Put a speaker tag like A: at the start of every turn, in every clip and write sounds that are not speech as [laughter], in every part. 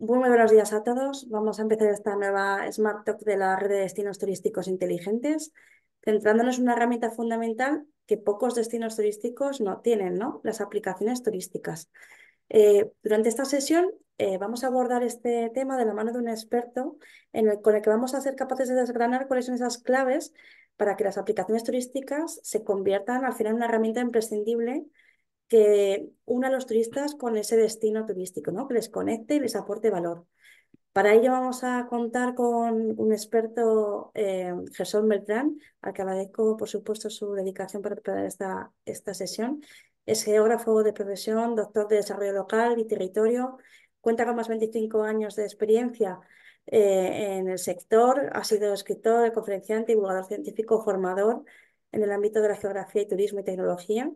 A: Muy buenos días a todos. Vamos a empezar esta nueva Smart Talk de la red de destinos turísticos inteligentes, centrándonos en una herramienta fundamental que pocos destinos turísticos no tienen, ¿no? Las aplicaciones turísticas. Eh, durante esta sesión eh, vamos a abordar este tema de la mano de un experto en con el que vamos a ser capaces de desgranar cuáles son esas claves para que las aplicaciones turísticas se conviertan al final en una herramienta imprescindible que una a los turistas con ese destino turístico, ¿no? que les conecte y les aporte valor. Para ello vamos a contar con un experto, eh, Gerson Beltrán, al que agradezco, por supuesto, su dedicación para preparar esta, esta sesión. Es geógrafo de profesión, doctor de desarrollo local y territorio. Cuenta con más de 25 años de experiencia eh, en el sector. Ha sido escritor, conferenciante, divulgador científico, formador en el ámbito de la geografía y turismo y tecnología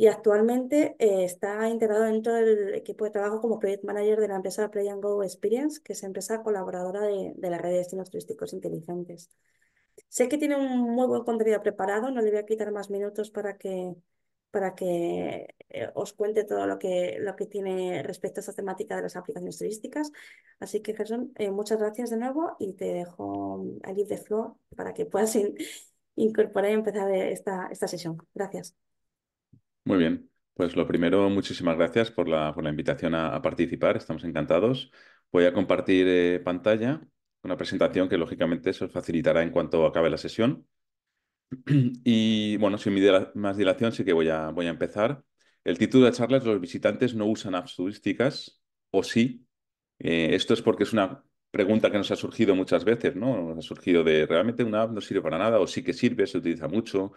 A: y actualmente eh, está integrado dentro del equipo de trabajo como Project Manager de la empresa Play Go Experience, que es empresa colaboradora de, la red de destinos turísticos inteligentes. Sé que tiene un muy buen contenido preparado, no le voy a quitar más minutos para que, para que eh, os cuente todo lo que, lo que tiene respecto a esta temática de las aplicaciones turísticas. Así que, Gerson, eh, muchas gracias de nuevo y te dejo a Live de Floor para que puedas [laughs] incorporar y empezar esta, esta sesión. Gracias.
B: Muy bien. Pues lo primero, muchísimas gracias por la, por la invitación a, participar. Estamos encantados. Voy a compartir eh, pantalla, una presentación que lógicamente se os facilitará en cuanto acabe la sesión. [clears throat] Y bueno, sin más dilación, sí que voy a, voy a empezar. El título de la charla es Los visitantes no usan apps turísticas, o sí. Eh, esto es porque es una pregunta que nos ha surgido muchas veces, ¿no? Nos ha surgido de realmente una app no sirve para nada, o sí que sirve, se utiliza mucho,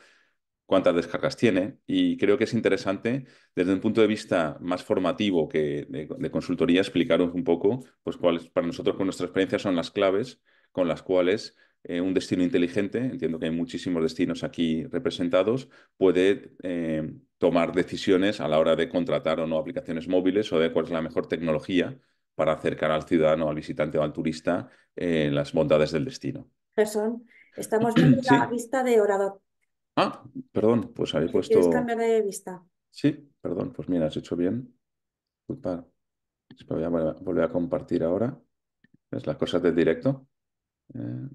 B: cuántas descargas tiene y creo que es interesante desde un punto de vista más formativo que de, consultoría explicaros un poco pues cuáles para nosotros con nuestra experiencia son las claves con las cuales eh, un destino inteligente, entiendo que hay muchísimos destinos aquí representados, puede eh, tomar decisiones a la hora de contratar o no aplicaciones móviles o de cuál es la mejor tecnología para acercar al ciudadano, al visitante o al turista eh, las bondades del destino.
A: Gerson, estamos viendo la vista de orador.
B: Ah, perdón, pues había puesto. cambiar
A: de vista?
B: Sí, perdón, pues mira, has hecho bien. Disculpa. Voy a volver a compartir ahora. ¿Ves? Las cosas del directo. Eh,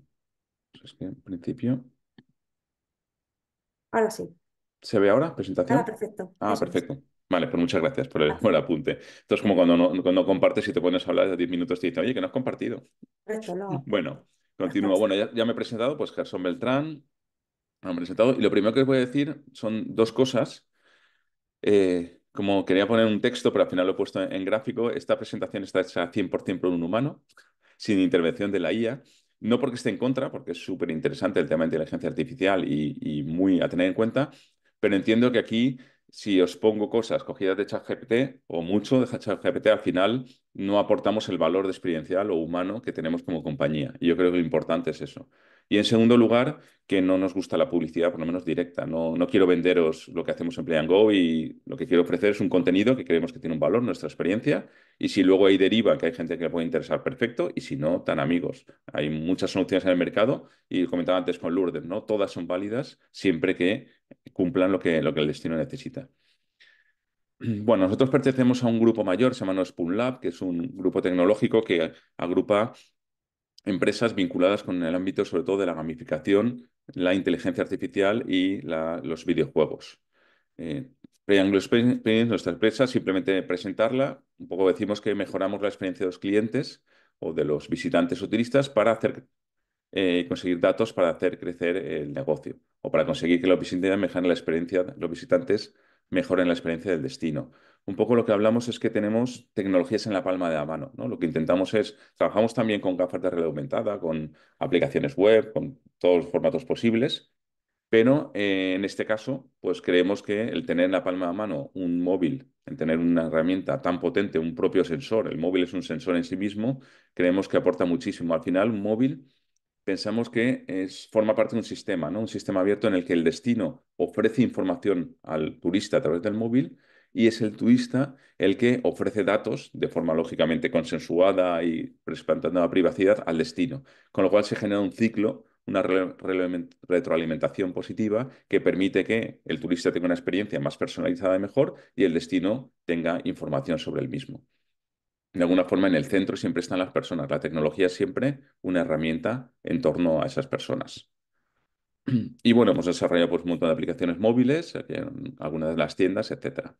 B: es que en principio. Ahora sí. ¿Se ve ahora? ¿Presentación? Ah,
A: perfecto. Ah, perfecto.
B: Vale, pues muchas gracias por el, apunte. Entonces, como cuando no, cuando compartes y te pones a hablar de 10 minutos, te dicen, oye, que no has compartido. no. [laughs] Bueno, continúo. Bueno, ya, ya, me he presentado, pues Gerson Beltrán, y lo primero que os voy a decir son dos cosas. Eh, como quería poner un texto, pero al final lo he puesto en, gráfico, esta presentación está hecha 100% por un humano, sin intervención de la IA. No porque esté en contra, porque es súper interesante el tema de inteligencia artificial y, muy a tener en cuenta, pero entiendo que aquí, si os pongo cosas cogidas de ChatGPT o mucho de ChatGPT, al final no aportamos el valor de experiencial o humano que tenemos como compañía. Y yo creo que lo importante es eso. Y en segundo lugar, que no nos gusta la publicidad, por lo menos directa. No, no quiero venderos lo que hacemos en Play and Go y lo que quiero ofrecer es un contenido que creemos que tiene un valor, nuestra experiencia. Y si luego hay deriva, que hay gente que le puede interesar, perfecto. Y si no, tan amigos. Hay muchas soluciones en el mercado y comentaba antes con Lourdes, ¿no? Todas son válidas siempre que cumplan lo que, lo que el destino necesita. Bueno, nosotros pertenecemos a un grupo mayor, se llama Spoon Lab, que es un grupo tecnológico que agrupa empresas vinculadas con el ámbito sobre todo de la gamificación, la inteligencia artificial y los videojuegos. Eh, nuestra empresa, simplemente presentarla, un poco decimos que mejoramos la experiencia de los clientes o de los visitantes o turistas para hacer, eh, conseguir datos para hacer crecer el negocio o para conseguir que los visitantes mejoren la experiencia, los visitantes mejoren la experiencia del destino un poco lo que hablamos es que tenemos tecnologías en la palma de la mano, ¿no? Lo que intentamos es, trabajamos también con gafas de realidad aumentada, con aplicaciones web, con todos los formatos posibles, pero eh, en este caso, pues creemos que el tener en la palma de la mano un móvil, en tener una herramienta tan potente, un propio sensor, el móvil es un sensor en sí mismo, creemos que aporta muchísimo. Al final, un móvil pensamos que es, forma parte de un sistema, ¿no? Un sistema abierto en el que el destino ofrece información al turista a través del móvil, y es el turista el que ofrece datos de forma lógicamente consensuada y respetando la privacidad al destino, con lo cual se genera un ciclo una retroalimentación positiva que permite que el turista tenga una experiencia más personalizada y mejor y el destino tenga información sobre el mismo. De alguna forma, en el centro siempre están las personas. La tecnología es siempre una herramienta en torno a esas personas. Y bueno, hemos desarrollado pues un montón de aplicaciones móviles, eh, algunas de las tiendas, etcétera.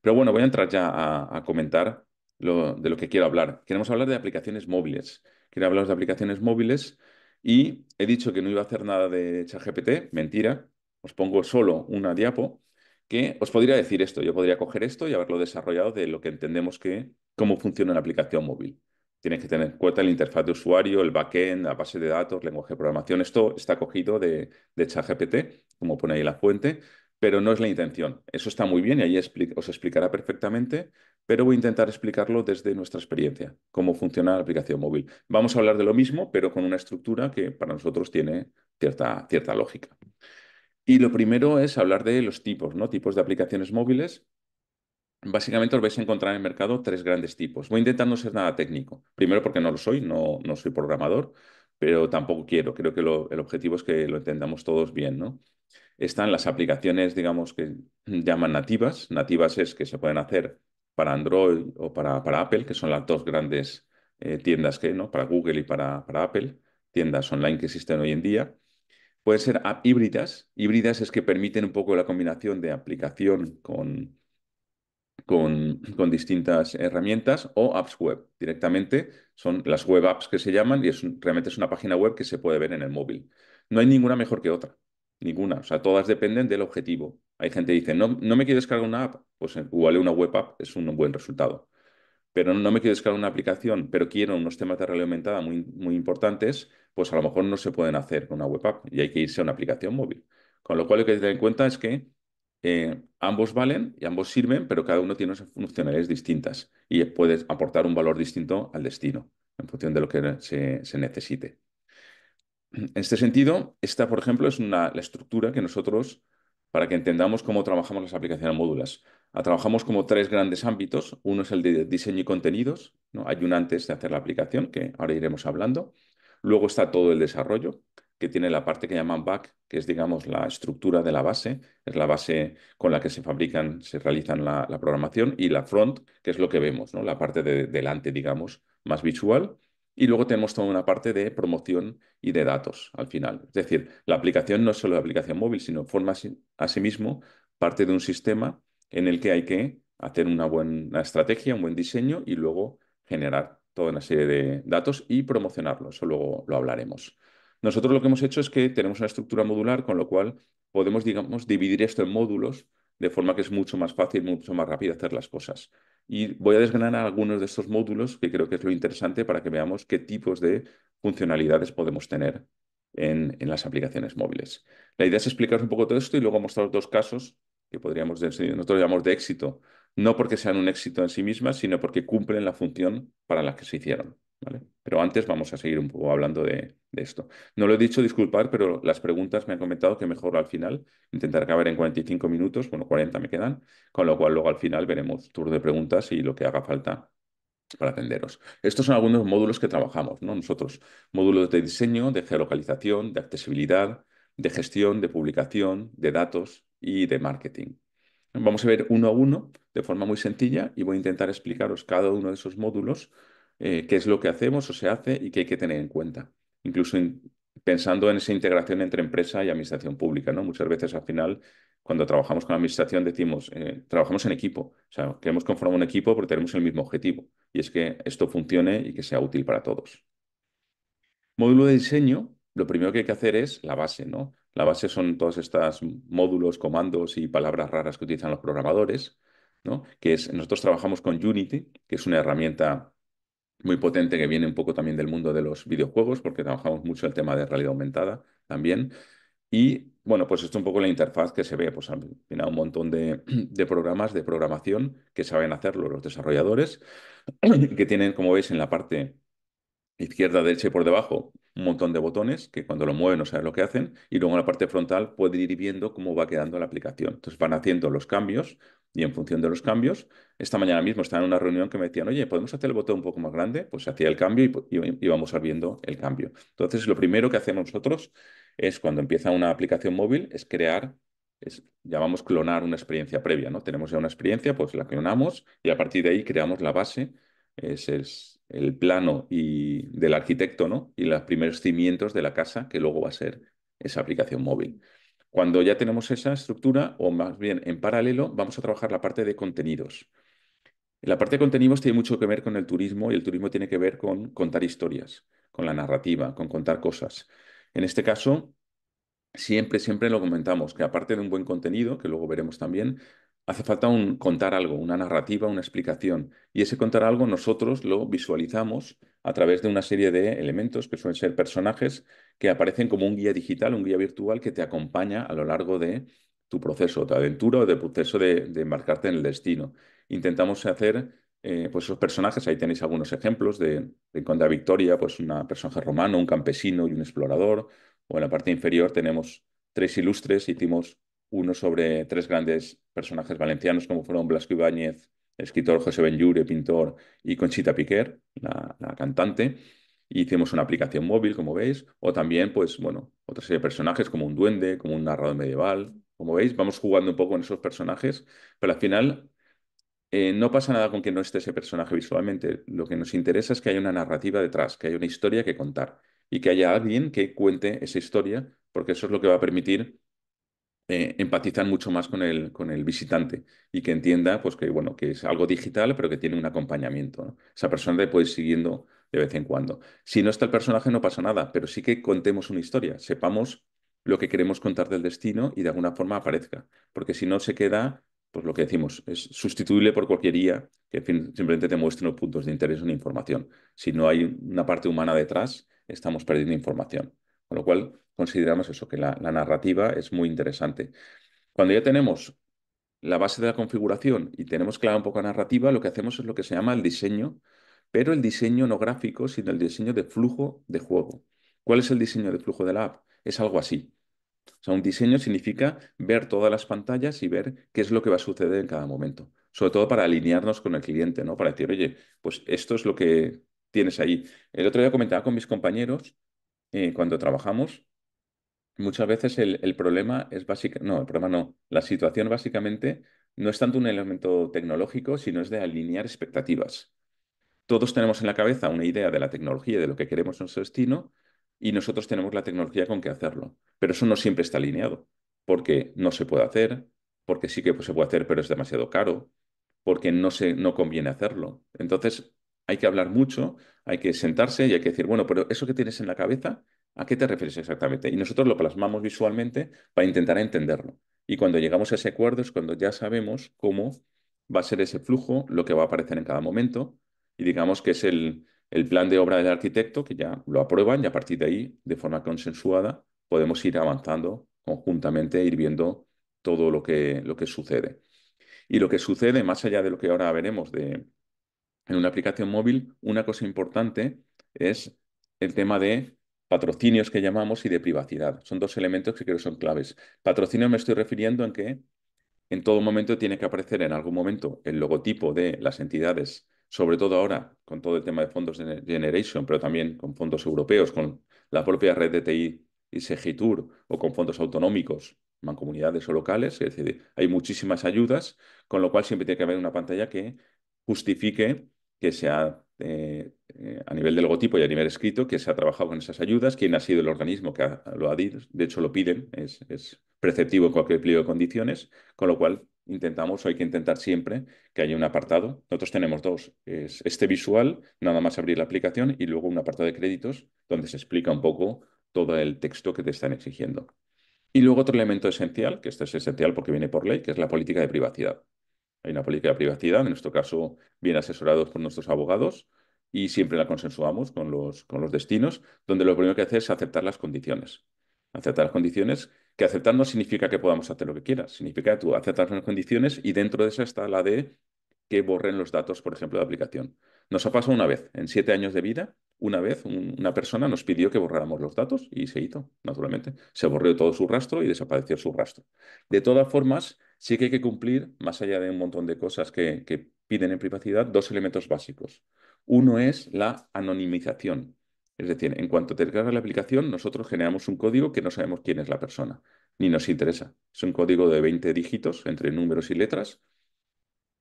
B: Pero bueno, voy a entrar ya a, comentar de lo que quiero hablar. Queremos hablar de aplicaciones móviles. Quiero hablaros de aplicaciones móviles y he dicho que no iba a hacer nada de ChatGPT, mentira. Os pongo solo una diapo que os podría decir esto. Yo podría coger esto y haberlo desarrollado de lo que entendemos que cómo funciona una aplicación móvil. Tienes que tener en cuenta la interfaz de usuario, el backend, la base de datos, lenguaje de programación. Esto está cogido de, de ChatGPT, como pone ahí la fuente, pero no es la intención. Eso está muy bien y ahí os explicará perfectamente, pero voy a intentar explicarlo desde nuestra experiencia, cómo funciona la aplicación móvil. Vamos a hablar de lo mismo, pero con una estructura que para nosotros tiene cierta, cierta lógica. Y lo primero es hablar de los tipos, ¿no? Tipos de aplicaciones móviles. Básicamente os vais a encontrar en el mercado tres grandes tipos. Voy a intentar no ser nada técnico. Primero porque no lo soy, no, no soy programador, pero tampoco quiero. Creo que el objetivo es que lo entendamos todos bien, ¿no? están las aplicaciones, digamos, que [clears throat] llaman nativas. Nativas es que se pueden hacer para Android o para, para Apple, que son las dos grandes eh, tiendas que, ¿no? Para Google y para, para Apple, tiendas online que existen hoy en día. Pueden ser híbridas. Híbridas es que permiten un poco la combinación de aplicación con, con, con, distintas herramientas o apps web directamente. Son las web apps que se llaman y es, realmente es una página web que se puede ver en el móvil. No hay ninguna mejor que otra. Ninguna. O sea, todas dependen del objetivo. Hay gente que dice, no, me quiero descargar una app. Pues eh, igual una web app es un buen resultado. Pero no me quiero descargar una aplicación, pero quiero unos temas de realidad aumentada muy, muy importantes, pues a lo mejor no se pueden hacer con una web app y hay que irse a una aplicación móvil. Con lo cual, lo que hay que tener en cuenta es que eh, ambos valen y ambos sirven, pero cada uno tiene unas funcionalidades distintas y puedes aportar un valor distinto al destino en función de lo que se necesite. En este sentido, esta, por ejemplo, es una, la estructura que nosotros, para que entendamos cómo trabajamos las aplicaciones módulas, ah, trabajamos como tres grandes ámbitos. Uno es el de diseño y contenidos, ¿no? hay un antes de hacer la aplicación, que ahora iremos hablando. Luego está todo el desarrollo, que tiene la parte que llaman back, que es, digamos, la estructura de la base, es la base con la que se fabrican, se realizan la, programación, y la front, que es lo que vemos, ¿no? la parte de delante, digamos, más visual. Y luego tenemos toda una parte de promoción y de datos al final. Es decir, la aplicación no es solo la aplicación móvil, sino forma asimismo parte de un sistema en el que hay que hacer una buena estrategia, un buen diseño y luego generar toda una serie de datos y promocionarlos, Eso luego lo hablaremos. Nosotros lo que hemos hecho es que tenemos una estructura modular, con lo cual podemos, digamos, dividir esto en módulos de forma que es mucho más fácil, mucho más rápido hacer las cosas. Y voy a desgranar algunos de estos módulos, que creo que es lo interesante para que veamos qué tipos de funcionalidades podemos tener en, las aplicaciones móviles. La idea es explicaros un poco todo esto y luego mostrar dos casos que podríamos, decir, nosotros llamamos de éxito, no porque sean un éxito en sí mismas, sino porque cumplen la función para la que se hicieron. Pero antes vamos a seguir un poco hablando de, esto. No lo he dicho, disculpar, pero las preguntas me han comentado que mejor al final intentar acabar en 45 minutos, bueno, 40 me quedan, con lo cual luego al final veremos tour de preguntas y lo que haga falta para atenderos. Estos son algunos módulos que trabajamos, ¿no? Nosotros, módulos de diseño, de geolocalización, de accesibilidad, de gestión, de publicación, de datos y de marketing. Vamos a ver uno a uno de forma muy sencilla y voy a intentar explicaros cada uno de esos módulos eh, qué es lo que hacemos o se hace y qué hay que tener en cuenta. Incluso pensando en esa integración entre empresa y administración pública, ¿no? Muchas veces al final, cuando trabajamos con la administración, decimos, eh, trabajamos en equipo, o sea, queremos conformar un equipo porque tenemos el mismo objetivo, y es que esto funcione y que sea útil para todos. Módulo de diseño, lo primero que hay que hacer es la base, ¿no? La base son todos estos módulos, comandos y palabras raras que utilizan los programadores, Que es, nosotros trabajamos con Unity, que es una herramienta muy potente que viene un poco también del mundo de los videojuegos, porque trabajamos mucho el tema de realidad aumentada también. Y bueno, pues esto es un poco la interfaz que se ve, pues al final un montón de, [clears throat] de programas de programación que saben hacerlo los desarrolladores, [clears throat] que tienen, como veis en la parte izquierda, derecha y por debajo, un mm. montón de botones que cuando lo mueven no saben lo que hacen, y luego en la parte frontal puede ir viendo cómo va quedando la aplicación. Entonces van haciendo los cambios y en función de los cambios, esta mañana mismo estaba en una reunión que me decían, oye, ¿podemos hacer el botón un poco más grande? Pues hacía el cambio y, íbamos el cambio. Entonces lo primero que hacemos nosotros es cuando empieza una aplicación móvil, es crear es, llamamos clonar una experiencia previa, ¿no? Tenemos ya una experiencia, pues la clonamos y a partir de ahí creamos la base. Es, es el plano y del arquitecto y los primeros cimientos de la casa que luego va a ser esa aplicación móvil. Cuando ya tenemos esa estructura, o más bien en paralelo, vamos a trabajar la parte de contenidos. La parte de contenidos tiene mucho que ver con el turismo y el turismo tiene que ver con contar historias, con la narrativa, con contar cosas. En este caso, siempre, siempre lo comentamos, que aparte de un buen contenido, que luego veremos también, Hace falta un, contar algo, una narrativa, una explicación. Y ese contar algo nosotros lo visualizamos a través de una serie de elementos que suelen ser personajes que aparecen como un guía digital, un guía virtual que te acompaña a lo largo de tu proceso tu aventura o de proceso de, embarcarte en el destino. Intentamos hacer eh, pues esos personajes, ahí tenéis algunos ejemplos de Conda Victoria, pues un personaje romano, un campesino y un explorador, o en la parte inferior tenemos tres ilustres, hicimos uno sobre tres grandes personajes valencianos, como fueron Blasco Ibáñez, escritor José Benyure, pintor, y Conchita Piquer, la, cantante. hicimos una aplicación móvil, como veis, o también, pues, bueno, otra serie de personajes como un duende, como un narrador medieval. Como veis, vamos jugando un poco con esos personajes, pero al final eh, no pasa nada con que no esté ese personaje visualmente. Lo que nos interesa es que haya una narrativa detrás, que haya una historia que contar y que haya alguien que cuente esa historia, porque eso es lo que va a permitir eh, empatizan mucho más con el, con el visitante y que entienda pues, que, bueno, que es algo digital, pero que tiene un acompañamiento. Esa persona te puede ir siguiendo de vez en cuando. Si no está el personaje, no pasa nada, pero sí que contemos una historia, sepamos lo que queremos contar del destino y de alguna forma aparezca, porque si no se queda, pues lo que decimos, es sustituible por cualquier día que simplemente te muestre los puntos de interés o información. Si no hay una parte humana detrás, estamos perdiendo información. Con lo cual, consideramos eso, que la, narrativa es muy interesante. Cuando ya tenemos la base de la configuración y tenemos clara un poco la narrativa, lo que hacemos es lo que se llama el diseño, pero el diseño no gráfico, sino el diseño de flujo de juego. ¿Cuál es el diseño de flujo de la app? Es algo así. O sea, un diseño significa ver todas las pantallas y ver qué es lo que va a suceder en cada momento. Sobre todo para alinearnos con el cliente, ¿no? Para decir, oye, pues esto es lo que tienes ahí. El otro día comentaba con mis compañeros eh, cuando trabajamos, muchas veces el, problema es básico no, el problema no, la situación básicamente no es tanto un elemento tecnológico, sino es de alinear expectativas. Todos tenemos en la cabeza una idea de la tecnología de lo que queremos en nuestro destino, y nosotros tenemos la tecnología con que hacerlo. Pero eso no siempre está alineado, porque no se puede hacer, porque sí que se puede hacer, pero es demasiado caro, porque no, se, no conviene hacerlo. Entonces, hay que hablar mucho, hay que sentarse y hay que decir, bueno, pero eso que tienes en la cabeza, ¿a qué te refieres exactamente? Y nosotros lo plasmamos visualmente para intentar entenderlo. Y cuando llegamos a ese acuerdo es cuando ya sabemos cómo va a ser ese flujo, lo que va a aparecer en cada momento. Y digamos que es el, el plan de obra del arquitecto, que ya lo aprueban y a partir de ahí, de forma consensuada, podemos ir avanzando conjuntamente, ir viendo todo lo que, lo que sucede. Y lo que sucede, más allá de lo que ahora veremos de, en una aplicación móvil, una cosa importante es el tema de patrocinios que llamamos y de privacidad. Son dos elementos que creo que son claves. Patrocinio me estoy refiriendo en que en todo momento tiene que aparecer en algún momento el logotipo de las entidades, sobre todo ahora con todo el tema de fondos de Generation, pero también con fondos europeos, con la propia red de TI y Segitur o con fondos autonómicos, mancomunidades o locales. Es decir, hay muchísimas ayudas, con lo cual siempre tiene que haber una pantalla que justifique que se ha, eh, eh, a nivel de logotipo y a nivel escrito, que se ha trabajado con esas ayudas, quién ha sido el organismo que lo ha dicho, de hecho lo piden, es, es preceptivo en cualquier pliego de condiciones, con lo cual intentamos o hay que intentar siempre que haya un apartado. Nosotros tenemos dos, es este visual, nada más abrir la aplicación y luego un apartado de créditos donde se explica un poco todo el texto que te están exigiendo. Y luego otro elemento esencial, que esto es esencial porque viene por ley, que es la política de privacidad. Hay una política de privacidad, en nuestro caso, bien asesorados por nuestros abogados y siempre la consensuamos con los, con los destinos, donde lo primero que hacer es aceptar las condiciones. Aceptar las condiciones, que aceptar no significa que podamos hacer lo que quieras, significa que tú aceptas las condiciones y dentro de esa está la de que borren los datos, por ejemplo, de aplicación. Nos ha pasado una vez, en siete años de vida, una vez una persona nos pidió que borráramos los datos y se hizo, naturalmente. Se borró todo su rastro y desapareció su rastro. De todas formas, Sí que hay que cumplir, más allá de un montón de cosas que, piden en privacidad, dos elementos básicos. Uno es la anonimización. Es decir, en cuanto te cargas la aplicación, nosotros generamos un código que no sabemos quién es la persona, ni nos interesa. Es un código de 20 dígitos entre números y letras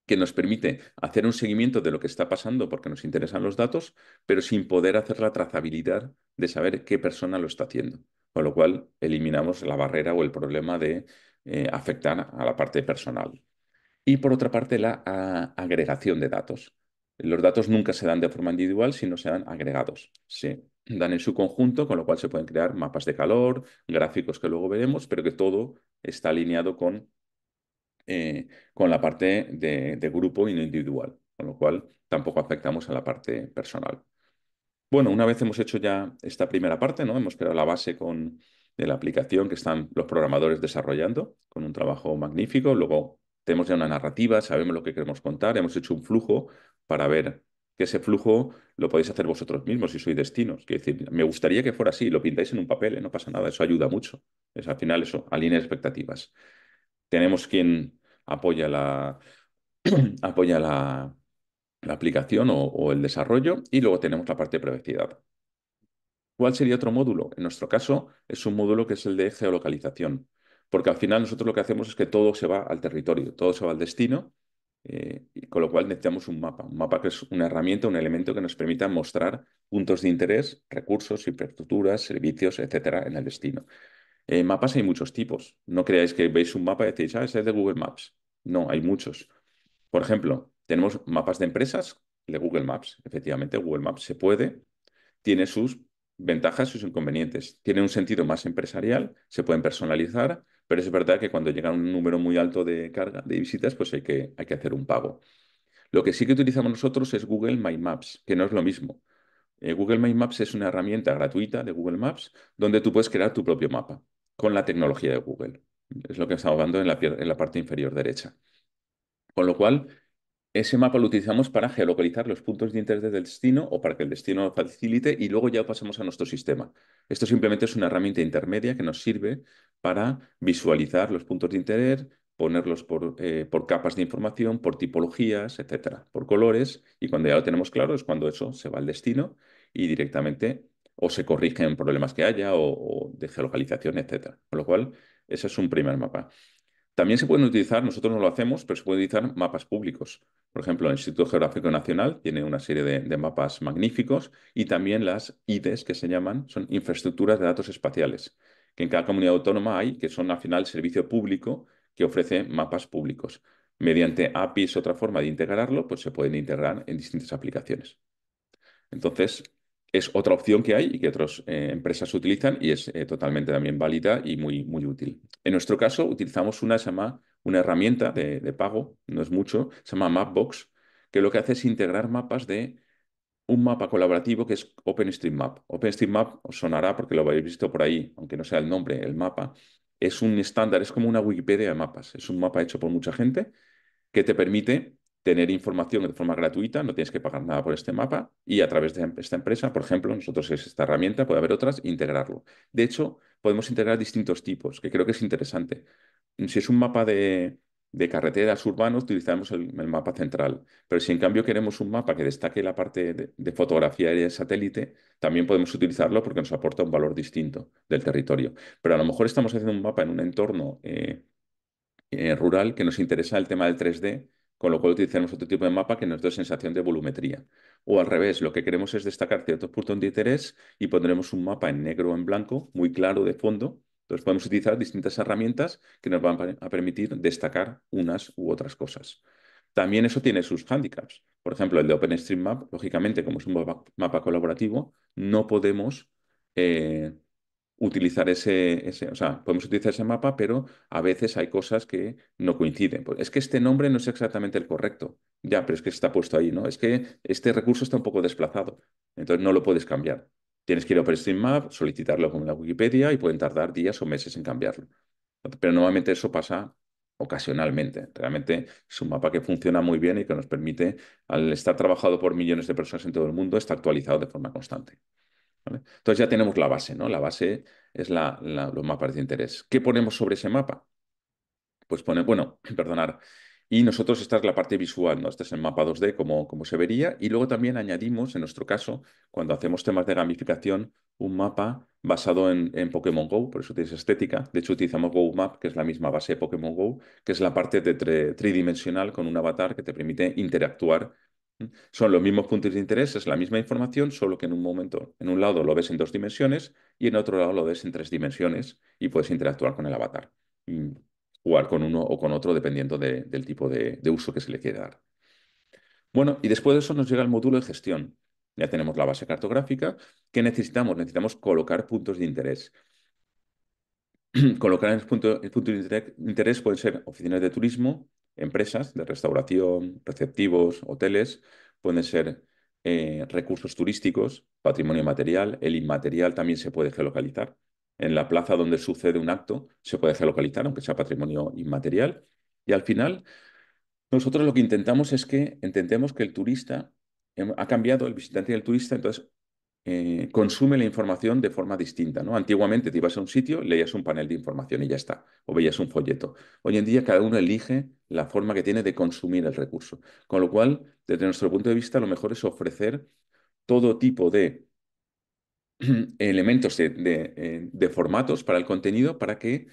B: que nos permite hacer un seguimiento de lo que está pasando porque nos interesan los datos, pero sin poder hacer la trazabilidad de saber qué persona lo está haciendo. Con lo cual eliminamos la barrera o el problema de eh, afectan a la parte personal. Y por otra parte, la agregación de datos. Los datos nunca se dan de forma individual, sino se dan agregados. Se dan en su conjunto, con lo cual se pueden crear mapas de calor, gráficos que luego veremos, pero que todo está alineado con, eh, con la parte de, de grupo y no individual, con lo cual tampoco afectamos a la parte personal. Bueno, una vez hemos hecho ya esta primera parte, ¿no? Hemos creado la base con, de la aplicación que están los programadores desarrollando con un trabajo magnífico. Luego tenemos ya una narrativa, sabemos lo que queremos contar, hemos hecho un flujo para ver que ese flujo lo podéis hacer vosotros mismos si sois destinos. Quiero decir, me gustaría que fuera así, lo pintáis en un papel, ¿eh? no pasa nada, eso ayuda mucho. Es al final eso, alinea expectativas. Tenemos quien apoya la, [clears throat] apoya la, aplicación o, o, el desarrollo y luego tenemos la parte de privacidad. ¿Cuál sería otro módulo? En nuestro caso es un módulo que es el de geolocalización, porque al final nosotros lo que hacemos es que todo se va al territorio, todo se va al destino, eh, y con lo cual necesitamos un mapa, un mapa que es una herramienta, un elemento que nos permita mostrar puntos de interés, recursos, infraestructuras, servicios, etcétera, en el destino. En eh, mapas hay muchos tipos. No creáis que veis un mapa y decís, ah, ese es de Google Maps. No, hay muchos. Por ejemplo, tenemos mapas de empresas de Google Maps. Efectivamente, Google Maps se puede, tiene sus ventajas y sus inconvenientes. Tienen un sentido más empresarial, se pueden personalizar, pero es verdad que cuando llega un número muy alto de carga de visitas, pues hay que, hay que hacer un pago. Lo que sí que utilizamos nosotros es Google My Maps, que no es lo mismo. Eh, Google My Maps es una herramienta gratuita de Google Maps donde tú puedes crear tu propio mapa con la tecnología de Google. Es lo que estamos hablando en la, en la parte inferior derecha. Con lo cual, ese mapa lo utilizamos para geolocalizar los puntos de interés del destino o para que el destino lo facilite y luego ya pasamos a nuestro sistema. Esto simplemente es una herramienta intermedia que nos sirve para visualizar los puntos de interés, ponerlos eh, por, capas de información, por tipologías, etcétera, por colores. Y cuando ya lo tenemos claro es cuando eso se va al destino y directamente o se corrigen problemas que haya o, o de geolocalización, etcétera. Con lo cual, ese es un primer mapa. También se pueden utilizar, nosotros no lo hacemos, pero se pueden utilizar mapas públicos. Por ejemplo, el Instituto Geográfico Nacional tiene una serie de, mapas magníficos y también las IDES, que se llaman, son infraestructuras de datos espaciales, que en cada comunidad autónoma hay, que son al final servicio público que ofrece mapas públicos. Mediante APIs, otra forma de integrarlo, pues se pueden integrar en distintas aplicaciones. Entonces, es otra opción que hay y que otras eh, empresas utilizan y es eh, totalmente también válida y muy, muy útil. En nuestro caso, utilizamos una, llama, una herramienta de, de, pago, no es mucho, se llama Mapbox, que lo que hace es integrar mapas de un mapa colaborativo que es OpenStreetMap. OpenStreetMap os sonará porque lo habéis visto por ahí, aunque no sea el nombre, el mapa. Es un estándar, es como una Wikipedia de mapas. Es un mapa hecho por mucha gente que te permite tener información de forma gratuita, no tienes que pagar nada por este mapa y a través de em, esta empresa, por ejemplo, nosotros es esta herramienta, puede haber otras, integrarlo. De hecho, podemos integrar distintos tipos, que creo que es interesante. Si es un mapa de, carreteras urbanos, utilizamos el, mapa central. Pero si en cambio queremos un mapa que destaque la parte de, fotografía aérea de satélite, también podemos utilizarlo porque nos aporta un valor distinto del territorio. Pero a lo mejor estamos haciendo un mapa en un entorno eh, eh, rural que nos interesa el tema del 3D con lo cual utilizaremos otro tipo de mapa que nos dé sensación de volumetría. O al revés, lo que queremos es destacar ciertos puntos de interés y pondremos un mapa en negro o en blanco, muy claro de fondo. Entonces podemos utilizar distintas herramientas que nos van a permitir destacar unas u otras cosas. También eso tiene sus hándicaps. Por ejemplo, el de OpenStreetMap, lógicamente, como es un mapa colaborativo, no podemos eh, utilizar ese, ese, o sea, podemos utilizar ese mapa, pero a veces hay cosas que no coinciden. Pues es que este nombre no es exactamente el correcto. Ya, pero es que está puesto ahí, ¿no? Es que este recurso está un poco desplazado. Entonces no lo puedes cambiar. Tienes que ir a OpenStreetMap, solicitarlo con la Wikipedia y pueden tardar días o meses en cambiarlo. Pero normalmente eso pasa ocasionalmente. Realmente es un mapa que funciona muy bien y que nos permite, al estar trabajado por millones de personas en todo el mundo, está actualizado de forma constante. Entonces ya tenemos la base, ¿no? La base es los mapas de interés. ¿Qué ponemos sobre ese mapa? Pues pone, bueno, [clears throat] perdonar. Y nosotros esta es la parte visual, ¿no? Este es el mapa 2D, como, como se vería. Y luego también añadimos, en nuestro caso, cuando hacemos temas de gamificación, un mapa basado en, Pokémon GO, por eso tienes estética. De hecho, utilizamos Go Map, que es la misma base de Pokémon GO, que es la parte de tridimensional con un avatar que te permite interactuar son los mismos puntos de interés, es la misma información, solo que en un momento, en un lado lo ves en dos dimensiones y en otro lado lo ves en tres dimensiones y puedes interactuar con el avatar. jugar con uno o con otro dependiendo del tipo de, uso que se le quiera dar. Bueno, y después de eso nos llega el módulo de gestión. Ya tenemos la base cartográfica. ¿Qué necesitamos? Necesitamos colocar puntos de interés. [clears throat] colocar en de interés pueden ser oficinas de turismo, empresas de restauración, receptivos, hoteles, pueden ser eh, recursos turísticos, patrimonio material, el inmaterial también se puede geolocalizar. En la plaza donde sucede un acto se puede geolocalizar, aunque sea patrimonio inmaterial. Y al final, nosotros lo que intentamos es que entendemos que el turista em, ha cambiado, el visitante y el turista, entonces eh, consume la información de forma distinta. ¿no? Antiguamente te ibas a un sitio, leías un panel de información y ya está, o veías un folleto. Hoy en día cada uno elige la forma que tiene de consumir el recurso. Con lo cual, desde nuestro punto de vista, lo mejor es ofrecer todo tipo de [clears throat] elementos de, eh, de formatos para el contenido para que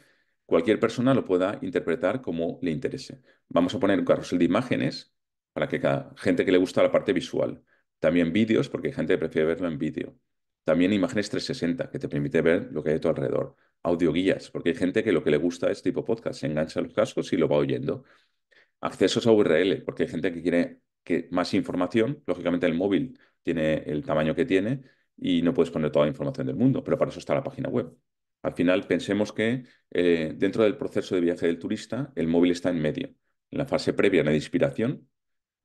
B: cualquier persona lo pueda interpretar como le interese. Vamos a poner un carrusel de imágenes para que cada gente que le gusta la parte visual también vídeos, porque hay gente que prefiere verlo en vídeo. También imágenes 360, que te permite ver lo que hay a tu alrededor. guías, porque hay gente que lo que le gusta es tipo podcast, se engancha los cascos y lo va oyendo. Accesos a URL, porque hay gente que quiere que más información. Lógicamente el móvil tiene el tamaño que tiene y no puedes poner toda la información del mundo, pero para eso está la página web. Al final pensemos que eh, dentro del proceso de viaje del turista, el móvil está en medio, en la fase previa, en la de inspiración,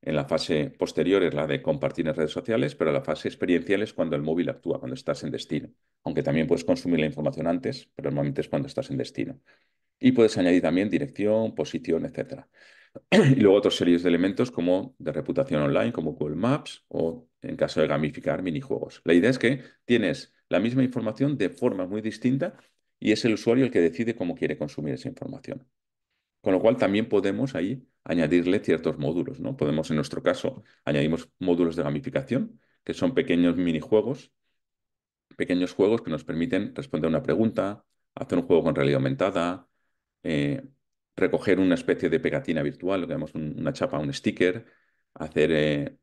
B: en la fase posterior es la de compartir en redes sociales, pero la fase experiencial es cuando el móvil actúa, cuando estás en destino. Aunque también puedes consumir la información antes, pero normalmente es cuando estás en destino. Y puedes añadir también dirección, posición, etc. [clears throat] y luego otras series de elementos como de reputación online, como Google Maps o en caso de gamificar minijuegos. La idea es que tienes la misma información de forma muy distinta y es el usuario el que decide cómo quiere consumir esa información. Con lo cual también podemos ahí añadirle ciertos módulos, ¿no? Podemos, en nuestro caso, añadimos módulos de gamificación, que son pequeños minijuegos, pequeños juegos que nos permiten responder una pregunta, hacer un juego con realidad aumentada, eh, recoger una especie de pegatina virtual, lo que llamamos una chapa, un sticker, hacer eh,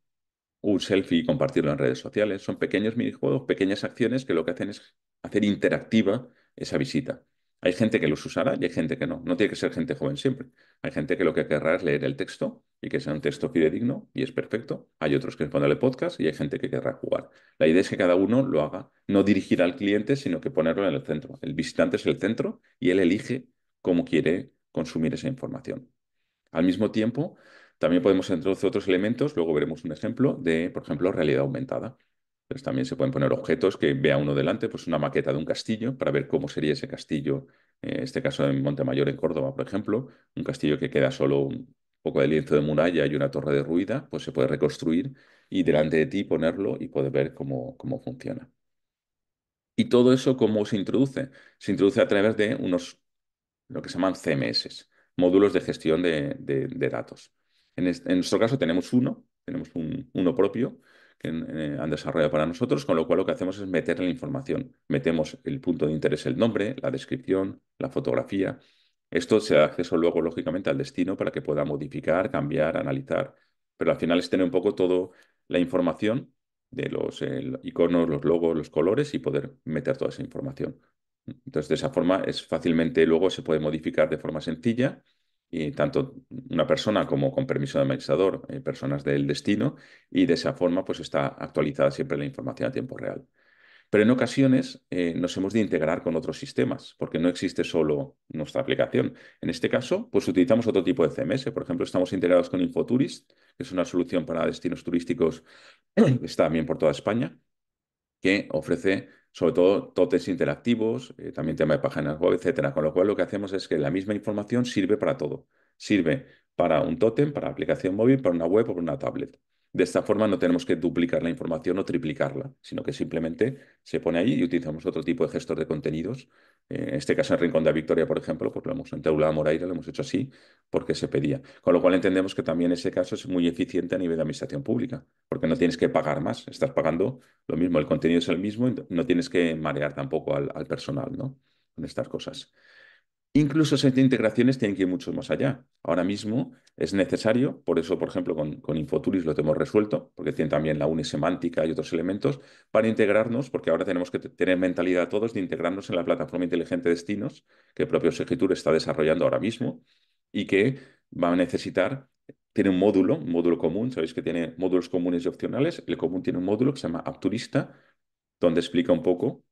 B: un selfie y compartirlo en redes sociales. Son pequeños minijuegos, pequeñas acciones que lo que hacen es hacer interactiva esa visita. Hay gente que los usará y hay gente que no. No tiene que ser gente joven siempre. Hay gente que lo que querrá es leer el texto y que sea un texto fidedigno y es perfecto. Hay otros que pondrán el podcast y hay gente que querrá jugar. La idea es que cada uno lo haga, no dirigir al cliente, sino que ponerlo en el centro. El visitante es el centro y él elige cómo quiere consumir esa información. Al mismo tiempo, también podemos introducir otros elementos, luego veremos un ejemplo de, por ejemplo, realidad aumentada también se pueden poner objetos que vea uno delante, pues una maqueta de un castillo para ver cómo sería ese castillo, en eh, este caso en Montemayor, en Córdoba, por ejemplo, un castillo que queda solo un poco de lienzo de muralla y una torre derruida, pues se puede reconstruir y delante de ti ponerlo y poder ver cómo, cómo funciona. ¿Y todo eso cómo se introduce? Se introduce a través de unos, lo que se llaman CMS, módulos de gestión de, datos. En, en, nuestro caso tenemos uno, tenemos un, uno propio, que eh, han desarrollado para nosotros, con lo cual lo que hacemos es meter la información. Metemos el punto de interés, el nombre, la descripción, la fotografía. Esto se da acceso luego, lógicamente, al destino para que pueda modificar, cambiar, analizar. Pero al final es tener un poco toda la información de los iconos, los logos, los colores y poder meter toda esa información. Entonces, de esa forma es fácilmente luego se puede modificar de forma sencilla y tanto una persona como con permiso de administrador, eh, personas del destino, y de esa forma pues está actualizada siempre la información a tiempo real. Pero en ocasiones eh, nos hemos de integrar con otros sistemas, porque no existe solo nuestra aplicación. En este caso, pues utilizamos otro tipo de CMS. Por ejemplo, estamos integrados con Infoturist, que es una solución para destinos turísticos [clears throat] que está también por toda España, que ofrece sobre todo totens interactivos, eh, también tema de páginas web, etcétera. Con lo cual, lo que hacemos es que la misma información sirve para todo. Sirve para un totem, para aplicación móvil, para una web o para una tablet. De esta forma no tenemos que duplicar la información o triplicarla, sino que simplemente se pone ahí y utilizamos otro tipo de gestor de contenidos. Eh, en este caso, en Rincón de Victoria, por ejemplo, porque lo hemos en a Moraira, lo hemos hecho así porque se pedía. Con lo cual entendemos que también ese caso es muy eficiente a nivel de administración pública, porque no tienes que pagar más, estás pagando lo mismo, el contenido es el mismo, no tienes que marear tampoco al, al personal, ¿no? Con estas cosas. Incluso esas integraciones tienen que ir mucho más allá. Ahora mismo es necesario, por eso, por ejemplo, con, Infoturis lo tenemos resuelto, porque tienen también la unisemántica y otros elementos, para integrarnos, porque ahora tenemos que tener mentalidad todos de integrarnos en la plataforma inteligente de destinos que el propio Segitur está desarrollando ahora mismo y que va a necesitar, tiene un módulo, un módulo común, sabéis que tiene módulos comunes y opcionales, el común tiene un módulo que se llama Apturista, donde explica un poco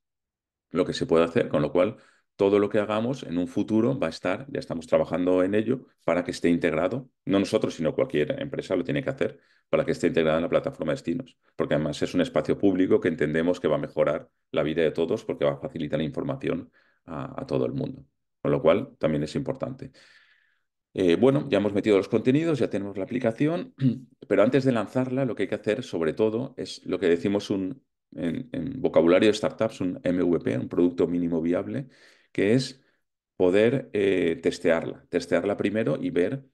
B: lo que se puede hacer, con lo cual todo lo que hagamos en un futuro va a estar, ya estamos trabajando en ello, para que esté integrado, no nosotros, sino cualquier empresa lo tiene que hacer, para que esté integrado en la plataforma de destinos, porque además es un espacio público que entendemos que va a mejorar la vida de todos porque va a facilitar la información a, todo el mundo, con lo cual también es importante. Eh, bueno, ya hemos metido los contenidos, ya tenemos la aplicación, [clears throat] pero antes de lanzarla lo que hay que hacer sobre todo es lo que decimos un, en, en vocabulario de startups, un MVP, un producto mínimo viable, que es poder eh, testearla, testearla primero y ver,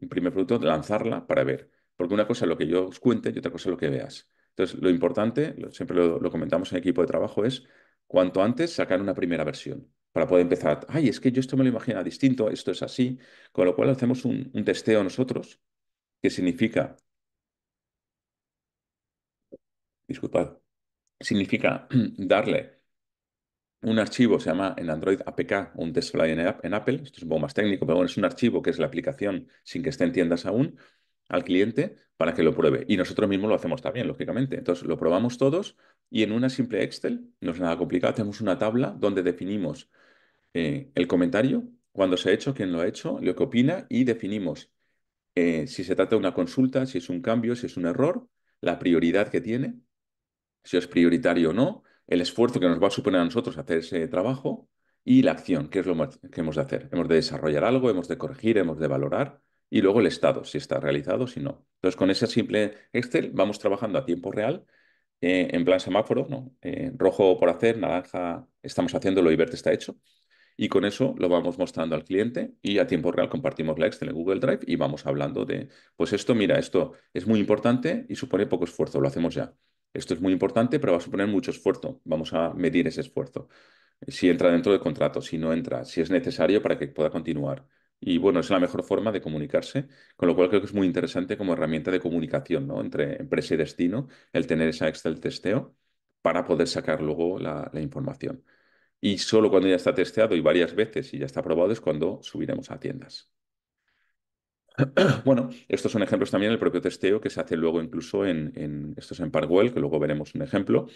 B: un primer producto, lanzarla para ver. Porque una cosa es lo que yo os cuente y otra cosa es lo que veas. Entonces, lo importante, siempre lo, comentamos en equipo de trabajo, es cuanto antes sacar una primera versión para poder empezar. Ay, es que yo esto me lo imagino distinto, esto es así. Con lo cual hacemos un, un testeo nosotros, que significa, disculpad, significa [clears throat] darle un archivo, se llama en Android APK un test en, en Apple, esto es un poco más técnico, pero bueno, es un archivo que es la aplicación sin que esté en tiendas aún, al cliente para que lo pruebe. Y nosotros mismos lo hacemos también, lógicamente. Entonces lo probamos todos y en una simple Excel, no es nada complicado, tenemos una tabla donde definimos eh, el comentario, cuándo se ha hecho, quién lo ha hecho, lo que opina y definimos eh, si se trata de una consulta, si es un cambio, si es un error, la prioridad que tiene, si es prioritario o no, el esfuerzo que nos va a suponer a nosotros hacer ese trabajo y la acción, que es lo que hemos de hacer. Hemos de desarrollar algo, hemos de corregir, hemos de valorar y luego el estado, si está realizado, si no. Entonces, con ese simple Excel vamos trabajando a tiempo real, eh, en plan semáforo, eh, rojo por hacer, naranja estamos haciéndolo y verde está hecho. Y con eso lo vamos mostrando al cliente y a tiempo real compartimos la Excel en Google Drive y vamos hablando de, pues esto, mira, esto es muy importante y supone poco esfuerzo, lo hacemos ya. Esto es muy importante, pero va a suponer mucho esfuerzo. Vamos a medir ese esfuerzo. Si entra dentro del contrato, si no entra, si es necesario para que pueda continuar. Y bueno, es la mejor forma de comunicarse, con lo cual creo que es muy interesante como herramienta de comunicación entre empresa y destino el tener esa Excel testeo para poder sacar luego la, la información. Y solo cuando ya está testeado y varias veces y ya está aprobado es cuando subiremos a tiendas. [clears throat] Bueno, estos son ejemplos también del propio testeo que se hace luego incluso en, esto es en Parkwell, que luego veremos un ejemplo,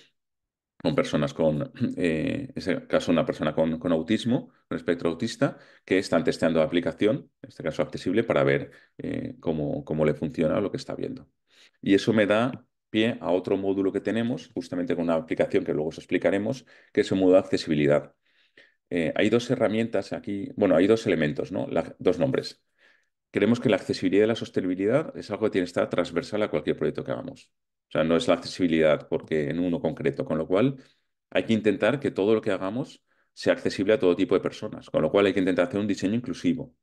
B: con personas con, [clears throat] eh, en este caso una persona con, autismo, con espectro autista, que están testeando la aplicación, en este caso accesible, para ver eh, cómo, cómo le funciona lo que está viendo. Y eso me da pie a otro módulo que tenemos, justamente con una aplicación que luego os explicaremos, que es el módulo de accesibilidad. Eh, hay dos herramientas aquí, bueno, hay dos elementos, ¿no? dos nombres creemos que la accesibilidad y la sostenibilidad es algo que tiene que estar transversal a cualquier proyecto que hagamos. O sea, no es la accesibilidad porque en uno concreto, con lo cual hay que intentar que todo lo que hagamos sea accesible a todo tipo de personas, con lo cual hay que intentar hacer un diseño inclusivo.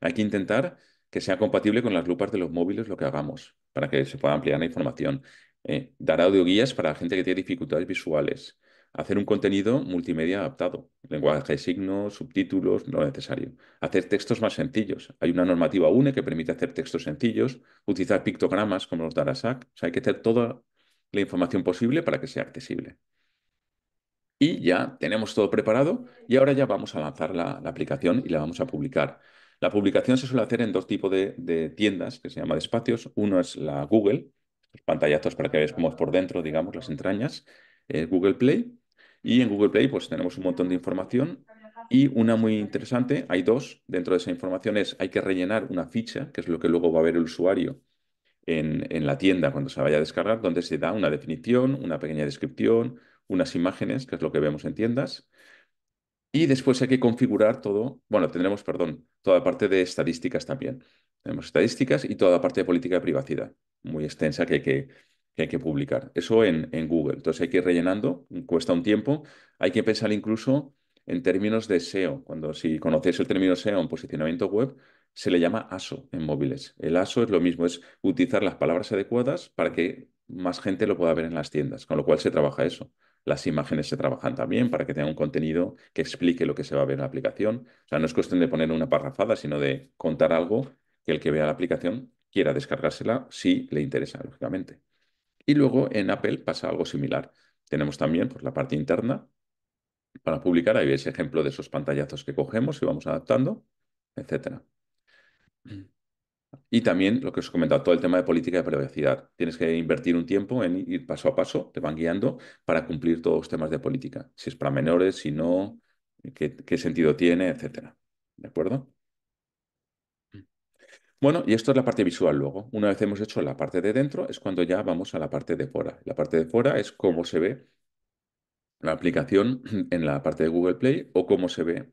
B: Hay que intentar que sea compatible con las lupas de los móviles lo que hagamos, para que se pueda ampliar la información. Eh, dar dar guías para la gente que tiene dificultades visuales. Hacer un contenido multimedia adaptado, lenguaje de signos, subtítulos, lo necesario. Hacer textos más sencillos. Hay una normativa UNE que permite hacer textos sencillos, utilizar pictogramas como los de SAC. O sea, hay que hacer toda la información posible para que sea accesible. Y ya tenemos todo preparado y ahora ya vamos a lanzar la, aplicación y la vamos a publicar. La publicación se suele hacer en dos tipos de, tiendas que se llama de espacios. Uno es la Google, pantallazos para que veáis cómo es por dentro, digamos, las entrañas, Google Play y en Google Play pues tenemos un montón de información y una muy interesante, hay dos, dentro de esa información es hay que rellenar una ficha, que es lo que luego va a ver el usuario en, en la tienda cuando se vaya a descargar, donde se da una definición, una pequeña descripción, unas imágenes, que es lo que vemos en tiendas. Y después hay que configurar todo, bueno, tendremos, perdón, toda la parte de estadísticas también. Tenemos estadísticas y toda la parte de política de privacidad, muy extensa que hay que que hay que publicar. Eso en, Google. Entonces hay que ir rellenando, cuesta un tiempo. Hay que pensar incluso en términos de SEO. Cuando si conocéis el término SEO en posicionamiento web, se le llama ASO en móviles. El ASO es lo mismo, es utilizar las palabras adecuadas para que más gente lo pueda ver en las tiendas, con lo cual se trabaja eso. Las imágenes se trabajan también para que tenga un contenido que explique lo que se va a ver en la aplicación. O sea, no es cuestión de poner una parrafada, sino de contar algo que el que vea la aplicación quiera descargársela si le interesa, lógicamente. Y luego en Apple pasa algo similar. Tenemos también pues, la parte interna para publicar. Ahí veis ejemplo de esos pantallazos que cogemos y vamos adaptando, etc. Y también lo que os he comentado, todo el tema de política de privacidad. Tienes que invertir un tiempo en ir paso a paso, te van guiando para cumplir todos los temas de política. Si es para menores, si no, qué, qué sentido tiene, etc. ¿De acuerdo? Bueno, y esto es la parte visual luego. Una vez hemos hecho la parte de dentro, es cuando ya vamos a la parte de fuera. La parte de fuera es cómo se ve la aplicación [clears throat] en la parte de Google Play o cómo se ve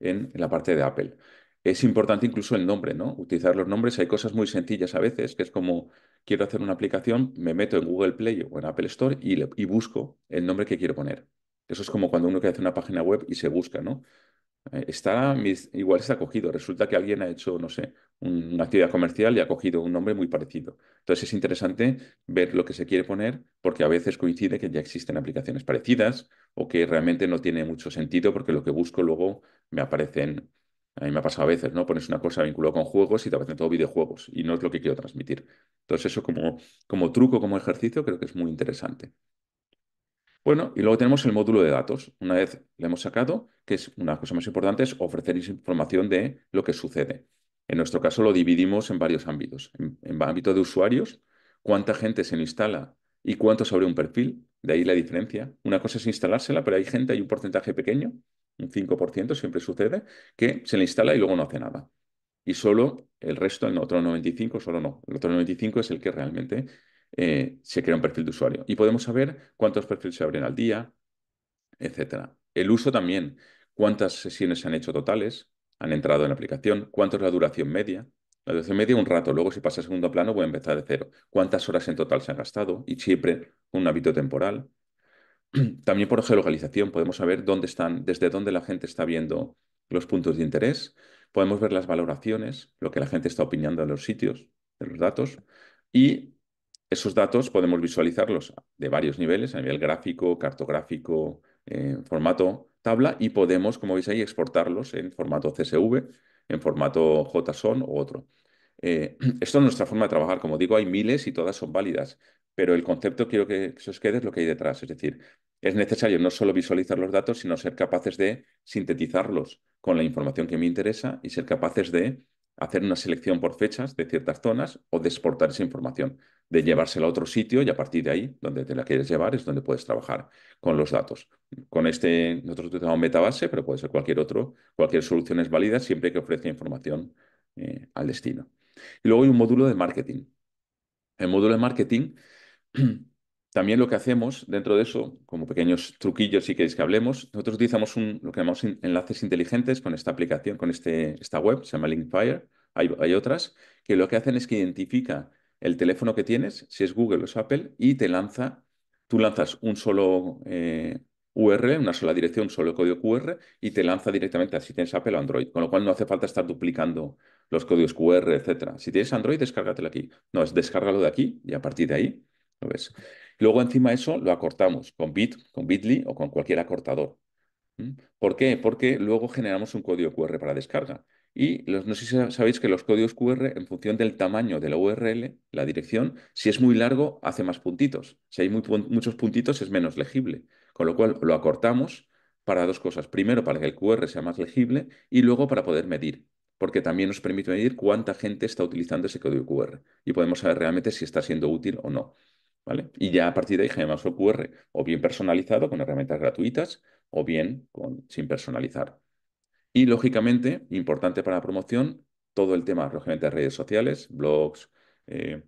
B: en, la parte de Apple. Es importante incluso el nombre, ¿no? Utilizar los nombres. Hay cosas muy sencillas a veces, que es como quiero hacer una aplicación, me meto en Google Play o en Apple Store y, busco el nombre que quiero poner. Eso es como cuando uno quiere hacer una página web y se busca, ¿no? Eh, está, igual está cogido. Resulta que alguien ha hecho, no sé, una actividad comercial y ha cogido un nombre muy parecido. Entonces es interesante ver lo que se quiere poner porque a veces coincide que ya existen aplicaciones parecidas o que realmente no tiene mucho sentido porque lo que busco luego me aparecen, a mí me ha pasado a veces, ¿no? Pones una cosa vinculada con juegos y te aparecen todo videojuegos y no es lo que quiero transmitir. Entonces eso como, como truco, como ejercicio, creo que es muy interesante. Bueno, y luego tenemos el módulo de datos. Una vez lo hemos sacado, que es una cosa más importante, es ofrecer información de lo que sucede. En nuestro caso lo dividimos en varios ámbitos. En, ámbito de usuarios, cuánta gente se instala y cuánto abre un perfil, de ahí la diferencia. Una cosa es instalársela, pero hay gente, hay un porcentaje pequeño, un 5% siempre sucede, que se le instala y luego no hace nada. Y solo el resto, el otro 95, solo no. El otro 95 es el que realmente eh, se crea un perfil de usuario. Y podemos saber cuántos perfiles se abren al día, etc. El uso también, cuántas sesiones se han hecho totales, han entrado en la aplicación, cuánto es la duración media. La duración media un rato, luego si pasa a segundo plano voy a empezar de cero. ¿Cuántas horas en total se han gastado? Y siempre un hábito temporal. [clears throat] También por geolocalización podemos saber dónde están, desde dónde la gente está viendo los puntos de interés. Podemos ver las valoraciones, lo que la gente está opinando de los sitios, de los datos. Y esos datos podemos visualizarlos de varios niveles, a nivel gráfico, cartográfico, en formato tabla y podemos, como veis ahí, exportarlos en formato CSV, en formato JSON u otro. Eh, [clears throat] esto es nuestra forma de trabajar. Como digo, hay miles y todas son válidas, pero el concepto quiero que se os quede es lo que hay detrás. Es decir, es necesario no solo visualizar los datos, sino ser capaces de sintetizarlos con la información que me interesa y ser capaces de hacer una selección por fechas de ciertas zonas o de exportar esa información de llevársela a otro sitio y a partir de ahí, donde te la quieres llevar, es donde puedes trabajar con los datos. Con este, nosotros utilizamos metabase, pero puede ser cualquier otro, cualquier solución es válida siempre que ofrezca información eh, al destino. Y luego hay un módulo de marketing. El módulo de marketing, [clears throat] también lo que hacemos dentro de eso, como pequeños truquillos si queréis que hablemos, nosotros utilizamos un, lo que llamamos enlaces inteligentes con esta aplicación, con este, esta web, se llama Linkfire, hay, hay otras, que lo que hacen es que identifica el teléfono que tienes, si es Google o es Apple, y te lanza, tú lanzas un solo eh, URL, una sola dirección, un solo código QR, y te lanza directamente a si tienes Apple o Android, con lo cual no hace falta estar duplicando los códigos QR, etcétera. Si tienes Android, descárgatelo aquí. No, es descárgalo de aquí y a partir de ahí lo ves. Luego encima eso lo acortamos con Bit, con Bitly o con cualquier acortador. ¿Mm? ¿Por qué? Porque luego generamos un código QR para descarga. Y los, no sé si sabéis que los códigos QR, en función del tamaño de la URL, la dirección, si es muy largo, hace más puntitos. Si hay muchos puntitos, es menos legible. Con lo cual, lo acortamos para dos cosas. Primero, para que el QR sea más legible y luego para poder medir, porque también nos permite medir cuánta gente está utilizando ese código QR y podemos saber realmente si está siendo útil o no. ¿Vale? Y ya a partir de ahí generamos el QR o bien personalizado con herramientas gratuitas o bien sin personalizar. Y lógicamente, importante para la promoción, todo el tema, lógicamente, redes sociales, blogs, eh,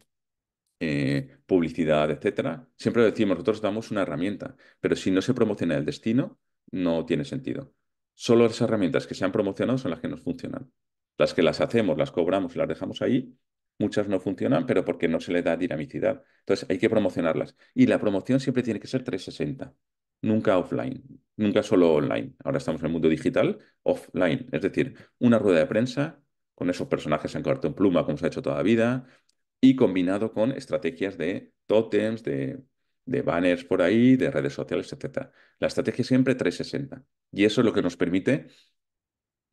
B: eh, publicidad, etcétera. Siempre lo decimos, nosotros damos una herramienta, pero si no se promociona el destino, no tiene sentido. Solo las herramientas que se han promocionado son las que nos funcionan. Las que las hacemos, las cobramos y las dejamos ahí, muchas no funcionan, pero porque no se le da dinamicidad. Entonces hay que promocionarlas. Y la promoción siempre tiene que ser 360 nunca offline, nunca solo online. Ahora estamos en el mundo digital, offline. Es decir, una rueda de prensa con esos personajes en cartón pluma, como se ha hecho toda la vida, y combinado con estrategias de tótems, de, banners por ahí, de redes sociales, etc. La estrategia siempre 360. Y eso es lo que nos permite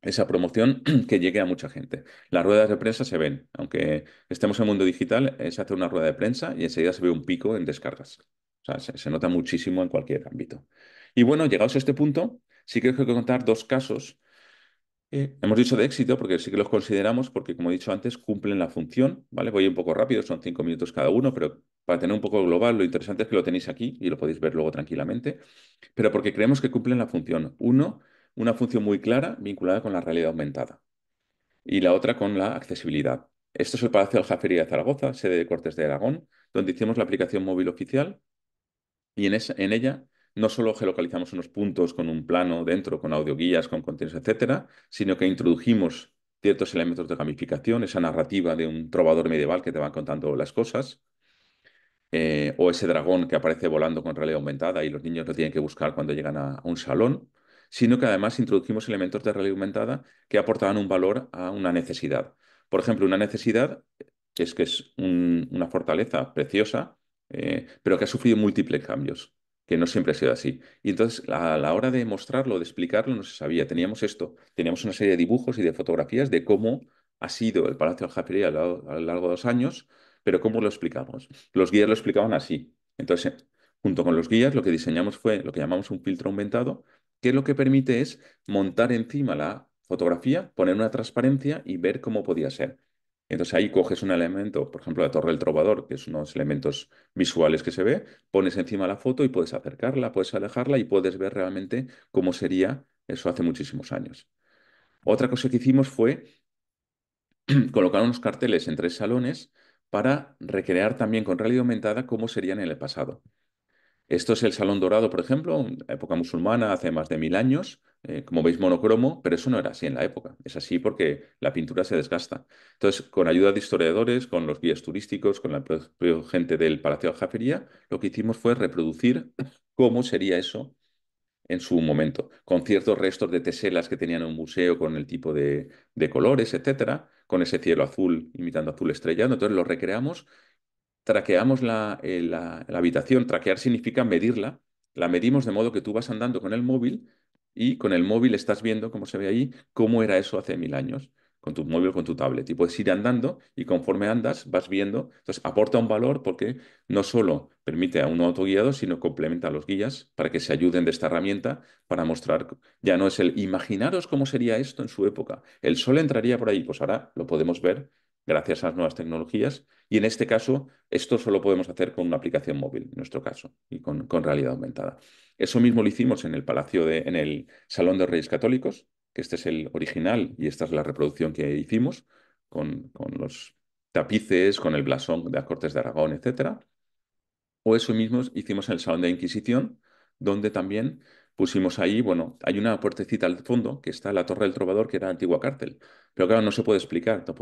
B: esa promoción [clears throat] que llegue a mucha gente. Las ruedas de prensa se ven, aunque estemos en el mundo digital, eh, se hace una rueda de prensa y enseguida se ve un pico en descargas. O sea, se, nota muchísimo en cualquier ámbito. Y bueno, llegados a este punto, sí que hay que contar dos casos. Eh, hemos dicho de éxito porque sí que los consideramos porque, como he dicho antes, cumplen la función, ¿vale? Voy un poco rápido, son cinco minutos cada uno, pero para tener un poco global, lo interesante es que lo tenéis aquí y lo podéis ver luego tranquilamente, pero porque creemos que cumplen la función. Uno, una función muy clara vinculada con la realidad aumentada y la otra con la accesibilidad. Esto es el Palacio de Aljafería de Zaragoza, sede de Cortes de Aragón, donde hicimos la aplicación móvil oficial y en, ella no solo geolocalizamos unos puntos con un plano dentro, con audio guías con contenidos, etcétera, sino que introdujimos ciertos elementos de gamificación, esa narrativa de un trovador medieval que te va contando las cosas, eh, o ese dragón que aparece volando con realidad aumentada y los niños lo tienen que buscar cuando llegan a, un salón, sino que además introdujimos elementos de realidad aumentada que aportaban un valor a una necesidad. Por ejemplo, una necesidad es que es una fortaleza preciosa eh, pero que ha sufrido múltiples cambios, que no siempre ha sido así. Y entonces, a la hora de mostrarlo, de explicarlo, no se sabía. Teníamos esto, teníamos una serie de dibujos y de fotografías de cómo ha sido el Palacio de Aljafería a lo largo de dos años, pero ¿cómo lo explicamos? Los guías lo explicaban así. Entonces, junto con los guías, lo que diseñamos fue lo que llamamos un filtro aumentado, que lo que permite es montar encima la fotografía, poner una transparencia y ver cómo podía ser. Entonces ahí coges un elemento, por ejemplo la torre del trovador, que es unos elementos visuales que se ve, pones encima la foto y puedes acercarla, puedes alejarla y puedes ver realmente cómo sería eso hace muchísimos años. Otra cosa que hicimos fue [clears throat] colocar unos carteles en tres salones para recrear también con realidad aumentada cómo serían en el pasado. Esto es el Salón Dorado, por ejemplo, época musulmana, hace más de mil años, eh, como veis monocromo, pero eso no era así en la época. Es así porque la pintura se desgasta. Entonces, con ayuda de historiadores, con los guías turísticos, con la gente del Palacio de Aljafería, lo que hicimos fue reproducir [clears throat] cómo sería eso en su momento, con ciertos restos de teselas que tenían en un museo con el tipo de, de colores, etcétera, con ese cielo azul imitando azul estrellado. Entonces lo recreamos traqueamos eh, la, habitación. Traquear significa medirla. La medimos de modo que tú vas andando con el móvil y con el móvil estás viendo, como se ve ahí, cómo era eso hace mil años, con tu móvil, con tu tablet. Y puedes ir andando y conforme andas vas viendo. Entonces aporta un valor porque no solo permite a un autoguiado, sino complementa a los guías para que se ayuden de esta herramienta para mostrar. Ya no es el imaginaros cómo sería esto en su época. El sol entraría por ahí, pues ahora lo podemos ver gracias a las nuevas tecnologías. Y en este caso, esto solo podemos hacer con una aplicación móvil, en nuestro caso, y con, realidad aumentada. Eso mismo lo hicimos en el Palacio de, en el Salón de Reyes Católicos, que este es el original y esta es la reproducción que hicimos con, los tapices, con el blasón de las Cortes de Aragón, etc. O eso mismo hicimos en el Salón de Inquisición, donde también pusimos ahí, bueno, hay una puertecita al fondo que está la Torre del Trovador, que era antigua cárcel. Pero claro, no se puede explicar, no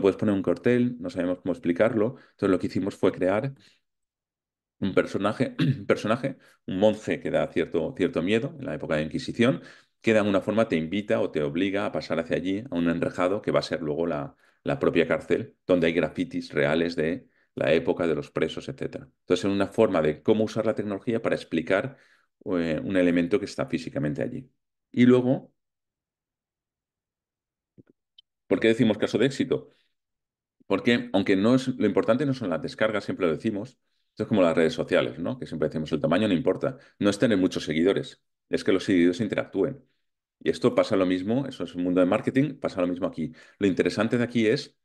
B: puedes, poner un cortel, no sabemos cómo explicarlo. Entonces lo que hicimos fue crear un personaje, un [clears throat] personaje, un monje que da cierto, cierto miedo en la época de la Inquisición, que de alguna forma te invita o te obliga a pasar hacia allí, a un enrejado que va a ser luego la, la propia cárcel, donde hay grafitis reales de la época de los presos, etc. Entonces, es una forma de cómo usar la tecnología para explicar eh, un elemento que está físicamente allí. Y luego, ¿por qué decimos caso de éxito? Porque aunque no es, lo importante no son las descargas, siempre lo decimos, esto es como las redes sociales, ¿no? Que siempre decimos el tamaño no importa, no es tener muchos seguidores, es que los seguidores interactúen. Y esto pasa lo mismo, eso es un mundo de marketing, pasa lo mismo aquí. Lo interesante de aquí es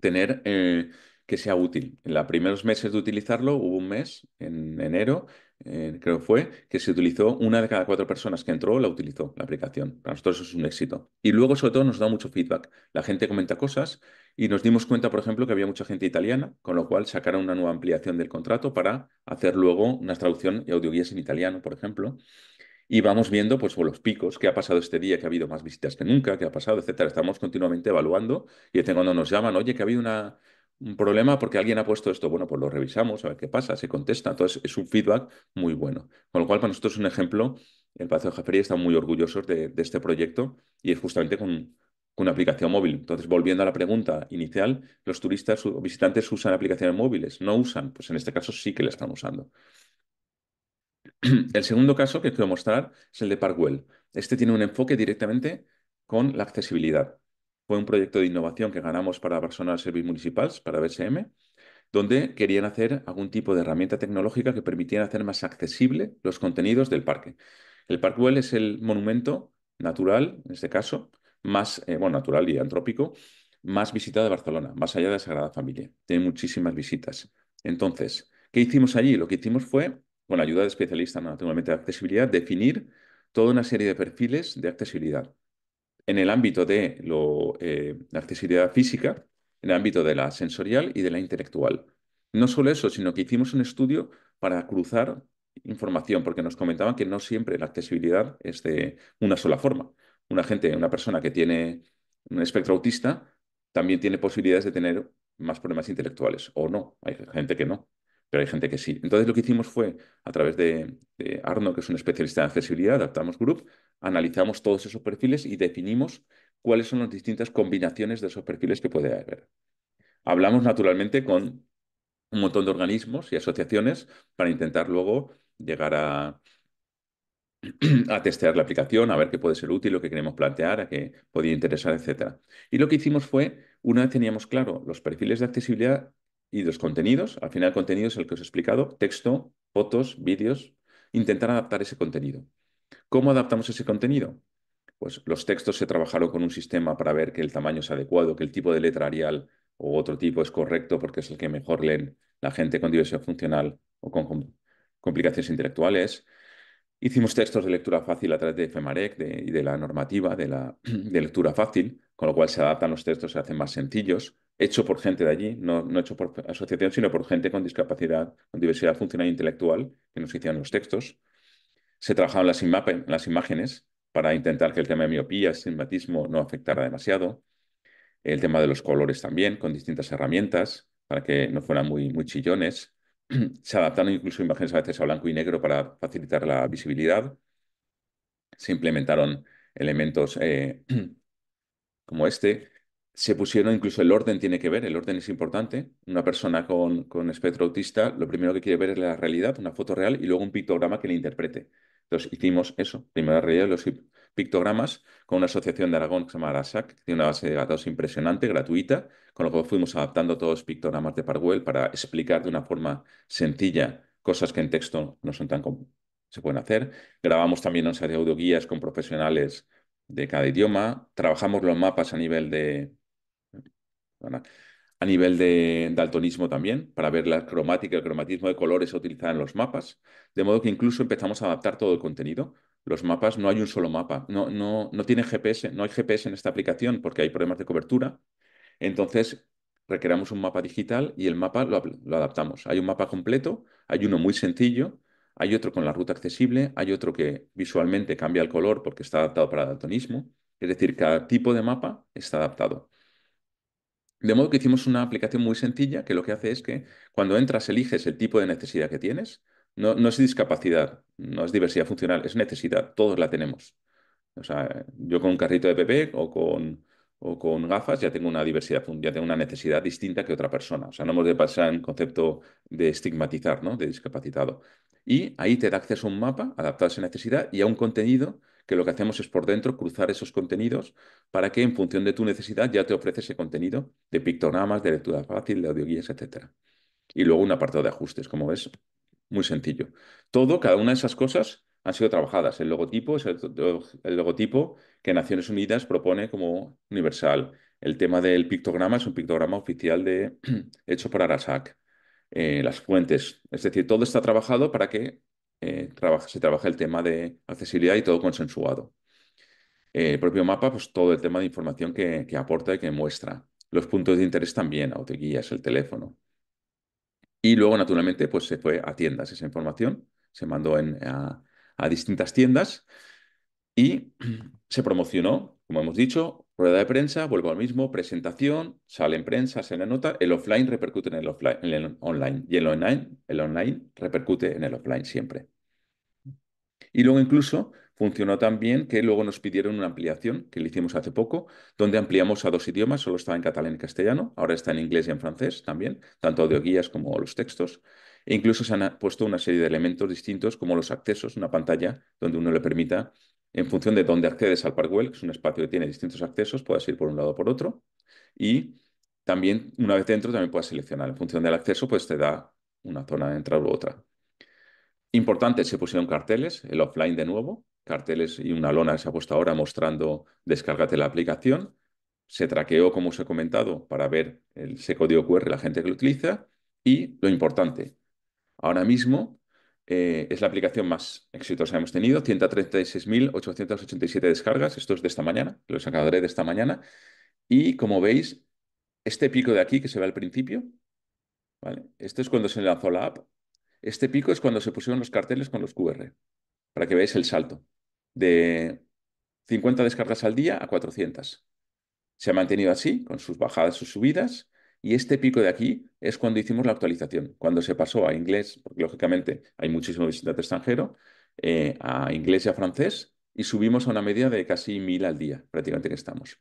B: tener eh, que sea útil. En los primeros meses de utilizarlo, hubo un mes, en enero, eh, creo creo fue, que se utilizó una de cada cuatro personas que entró, la utilizó la aplicación. Para nosotros eso es un éxito. Y luego, sobre todo, nos da mucho feedback. La gente comenta cosas y nos dimos cuenta, por ejemplo, que había mucha gente italiana, con lo cual sacaron una nueva ampliación del contrato para hacer luego una traducción y audioguías en italiano, por ejemplo. Y vamos viendo pues, los picos, qué ha pasado este día, que ha habido más visitas que nunca, qué ha pasado, etcétera. Estamos continuamente evaluando y de cuando nos llaman, oye, que ha habido una, un problema porque alguien ha puesto esto. Bueno, pues lo revisamos, a ver qué pasa, se contesta. Entonces, es un feedback muy bueno. Con lo cual, para nosotros es un ejemplo. El Palacio de Jafería está muy orgullosos de, este proyecto y es justamente con, con, una aplicación móvil. Entonces, volviendo a la pregunta inicial, ¿los turistas o visitantes usan aplicaciones móviles? ¿No usan? Pues en este caso sí que la están usando. [clears throat] El segundo caso que quiero mostrar es el de Parkwell. Este tiene un enfoque directamente con la accesibilidad fue un proyecto de innovación que ganamos para Barcelona Service Municipals, para BSM, donde querían hacer algún tipo de herramienta tecnológica que permitiera hacer más accesible los contenidos del parque. El Güell es el monumento natural, en este caso, más, eh, bueno, natural y antrópico, más visitado de Barcelona, más allá de la Sagrada Familia. Tiene muchísimas visitas. Entonces, ¿qué hicimos allí? Lo que hicimos fue, con la ayuda de especialistas naturalmente de accesibilidad, definir toda una serie de perfiles de accesibilidad en el ámbito de eh, la accesibilidad física, en el ámbito de la sensorial y de la intelectual. No solo eso, sino que hicimos un estudio para cruzar información, porque nos comentaban que no siempre la accesibilidad es de una sola forma. Una gente, una persona que tiene un espectro autista, también tiene posibilidades de tener más problemas intelectuales, o no, hay gente que no pero hay gente que sí. Entonces lo que hicimos fue, a través de, Arno, que es un especialista en accesibilidad, Adaptamos Group, analizamos todos esos perfiles y definimos cuáles son las distintas combinaciones de esos perfiles que puede haber. Hablamos naturalmente con un montón de organismos y asociaciones para intentar luego llegar a, [clears throat] a testear la aplicación, a ver qué puede ser útil, lo que queremos plantear, a qué podría interesar, etc. Y lo que hicimos fue, una vez teníamos claro los perfiles de accesibilidad, y los contenidos, al final el contenido es el que os he explicado, texto, fotos, vídeos, intentar adaptar ese contenido. ¿Cómo adaptamos ese contenido? Pues los textos se trabajaron con un sistema para ver que el tamaño es adecuado, que el tipo de letra arial o otro tipo es correcto porque es el que mejor leen la gente con diversión funcional o con complicaciones intelectuales. Hicimos textos de lectura fácil a través de FEMAREC y de, la normativa de, [clears throat] de lectura fácil, con lo cual se adaptan los textos, se hacen más sencillos, hecho por gente de allí, no, hecho por asociación, sino por gente con discapacidad, con diversidad funcional e intelectual, que nos hicieron los textos. Se trabajaron las, imágenes para intentar que el tema de miopía, cinematismo, no afectara demasiado. El tema de los colores también, con distintas herramientas, para que no fueran muy, muy chillones. [clears throat] Se adaptaron incluso imágenes a veces a blanco y negro para facilitar la visibilidad. Se implementaron elementos eh, [clears throat] como este, se pusieron, incluso el orden tiene que ver, el orden es importante. Una persona con, espectro autista, lo primero que quiere ver es la realidad, una foto real y luego un pictograma que le interprete. Entonces hicimos eso, primero la realidad, los pictogramas, con una asociación de Aragón que se llama Arasac, que tiene una base de datos impresionante, gratuita, con lo cual fuimos adaptando todos los pictogramas de Parwell para explicar de una forma sencilla cosas que en texto no son tan Se pueden hacer. Grabamos también una serie de audioguías con profesionales de cada idioma. Trabajamos los mapas a nivel de, a nivel de daltonismo también, para ver la cromática, el cromatismo de colores utilizado en los mapas, de modo que incluso empezamos a adaptar todo el contenido. Los mapas, no hay un solo mapa, no, tiene GPS, no hay GPS en esta aplicación porque hay problemas de cobertura. Entonces, recreamos un mapa digital y el mapa lo adaptamos. Hay un mapa completo, hay uno muy sencillo, hay otro con la ruta accesible, hay otro que visualmente cambia el color porque está adaptado para daltonismo. Es decir, cada tipo de mapa está adaptado. De modo que hicimos una aplicación muy sencilla que lo que hace es que cuando entras eliges el tipo de necesidad que tienes. No, no es discapacidad, no es diversidad funcional, es necesidad, todos la tenemos. O sea, yo con un carrito de bebé o con, o con gafas ya tengo una diversidad, ya tengo una necesidad distinta que otra persona. O sea, no hemos de pasar en concepto de estigmatizar, De discapacitado. Y ahí te da acceso a un mapa adaptado a esa necesidad y a un contenido que lo que hacemos es por dentro cruzar esos contenidos para que en función de tu necesidad ya te ofrece ese contenido de pictogramas, de lectura fácil, de audioguías, etc. Y luego un apartado de ajustes, como ves, muy sencillo. Todo, cada una de esas cosas han sido trabajadas. El logotipo es el, logotipo que Naciones Unidas propone como universal. El tema del pictograma es un pictograma oficial de, [clears throat] hecho por Arasac. Eh, las fuentes. Es decir, todo está trabajado para que eh, se trabaja el tema de accesibilidad y todo consensuado. Eh, el propio mapa, pues todo el tema de información que, aporta y que muestra. Los puntos de interés también, autoguías, el teléfono. Y luego, naturalmente, pues se fue a tiendas esa información, se mandó en, a distintas tiendas y [clears throat] se promocionó, como hemos dicho, Rueda de prensa, vuelvo al mismo, presentación, sale en prensa, se le nota, el offline repercute en el, offline, el online y el online, el online repercute en el offline siempre. Y luego incluso funcionó tan bien que luego nos pidieron una ampliación que le hicimos hace poco, donde ampliamos a dos idiomas, solo estaba en catalán y castellano, ahora está en inglés y en francés también, tanto audio guías como los textos. E incluso se han puesto una serie de elementos distintos como los accesos, una pantalla donde uno le permita en función de dónde accedes al Parkwell, que es un espacio que tiene distintos accesos, puedes ir por un lado o por otro. Y también, una vez dentro, también puedes seleccionar. En función del acceso, pues te da una zona de entrada u otra. Importante, se pusieron carteles, el offline de nuevo, carteles y una lona se ha puesto ahora mostrando descárgate la aplicación. Se traqueó, como os he comentado, para ver el código QR, la gente que lo utiliza. Y lo importante, ahora mismo eh, es la aplicación más exitosa que hemos tenido, 136.887 descargas, esto es de esta mañana, lo sacaré de esta mañana, y como veis, este pico de aquí que se ve al principio, ¿vale? esto es cuando se lanzó la app, este pico es cuando se pusieron los carteles con los QR, para que veáis el salto, de 50 descargas al día a 400. Se ha mantenido así, con sus bajadas, sus subidas, y este pico de aquí es cuando hicimos la actualización, cuando se pasó a inglés, porque lógicamente hay muchísimo visitante extranjero, eh, a inglés y a francés, y subimos a una media de casi mil al día, prácticamente que estamos.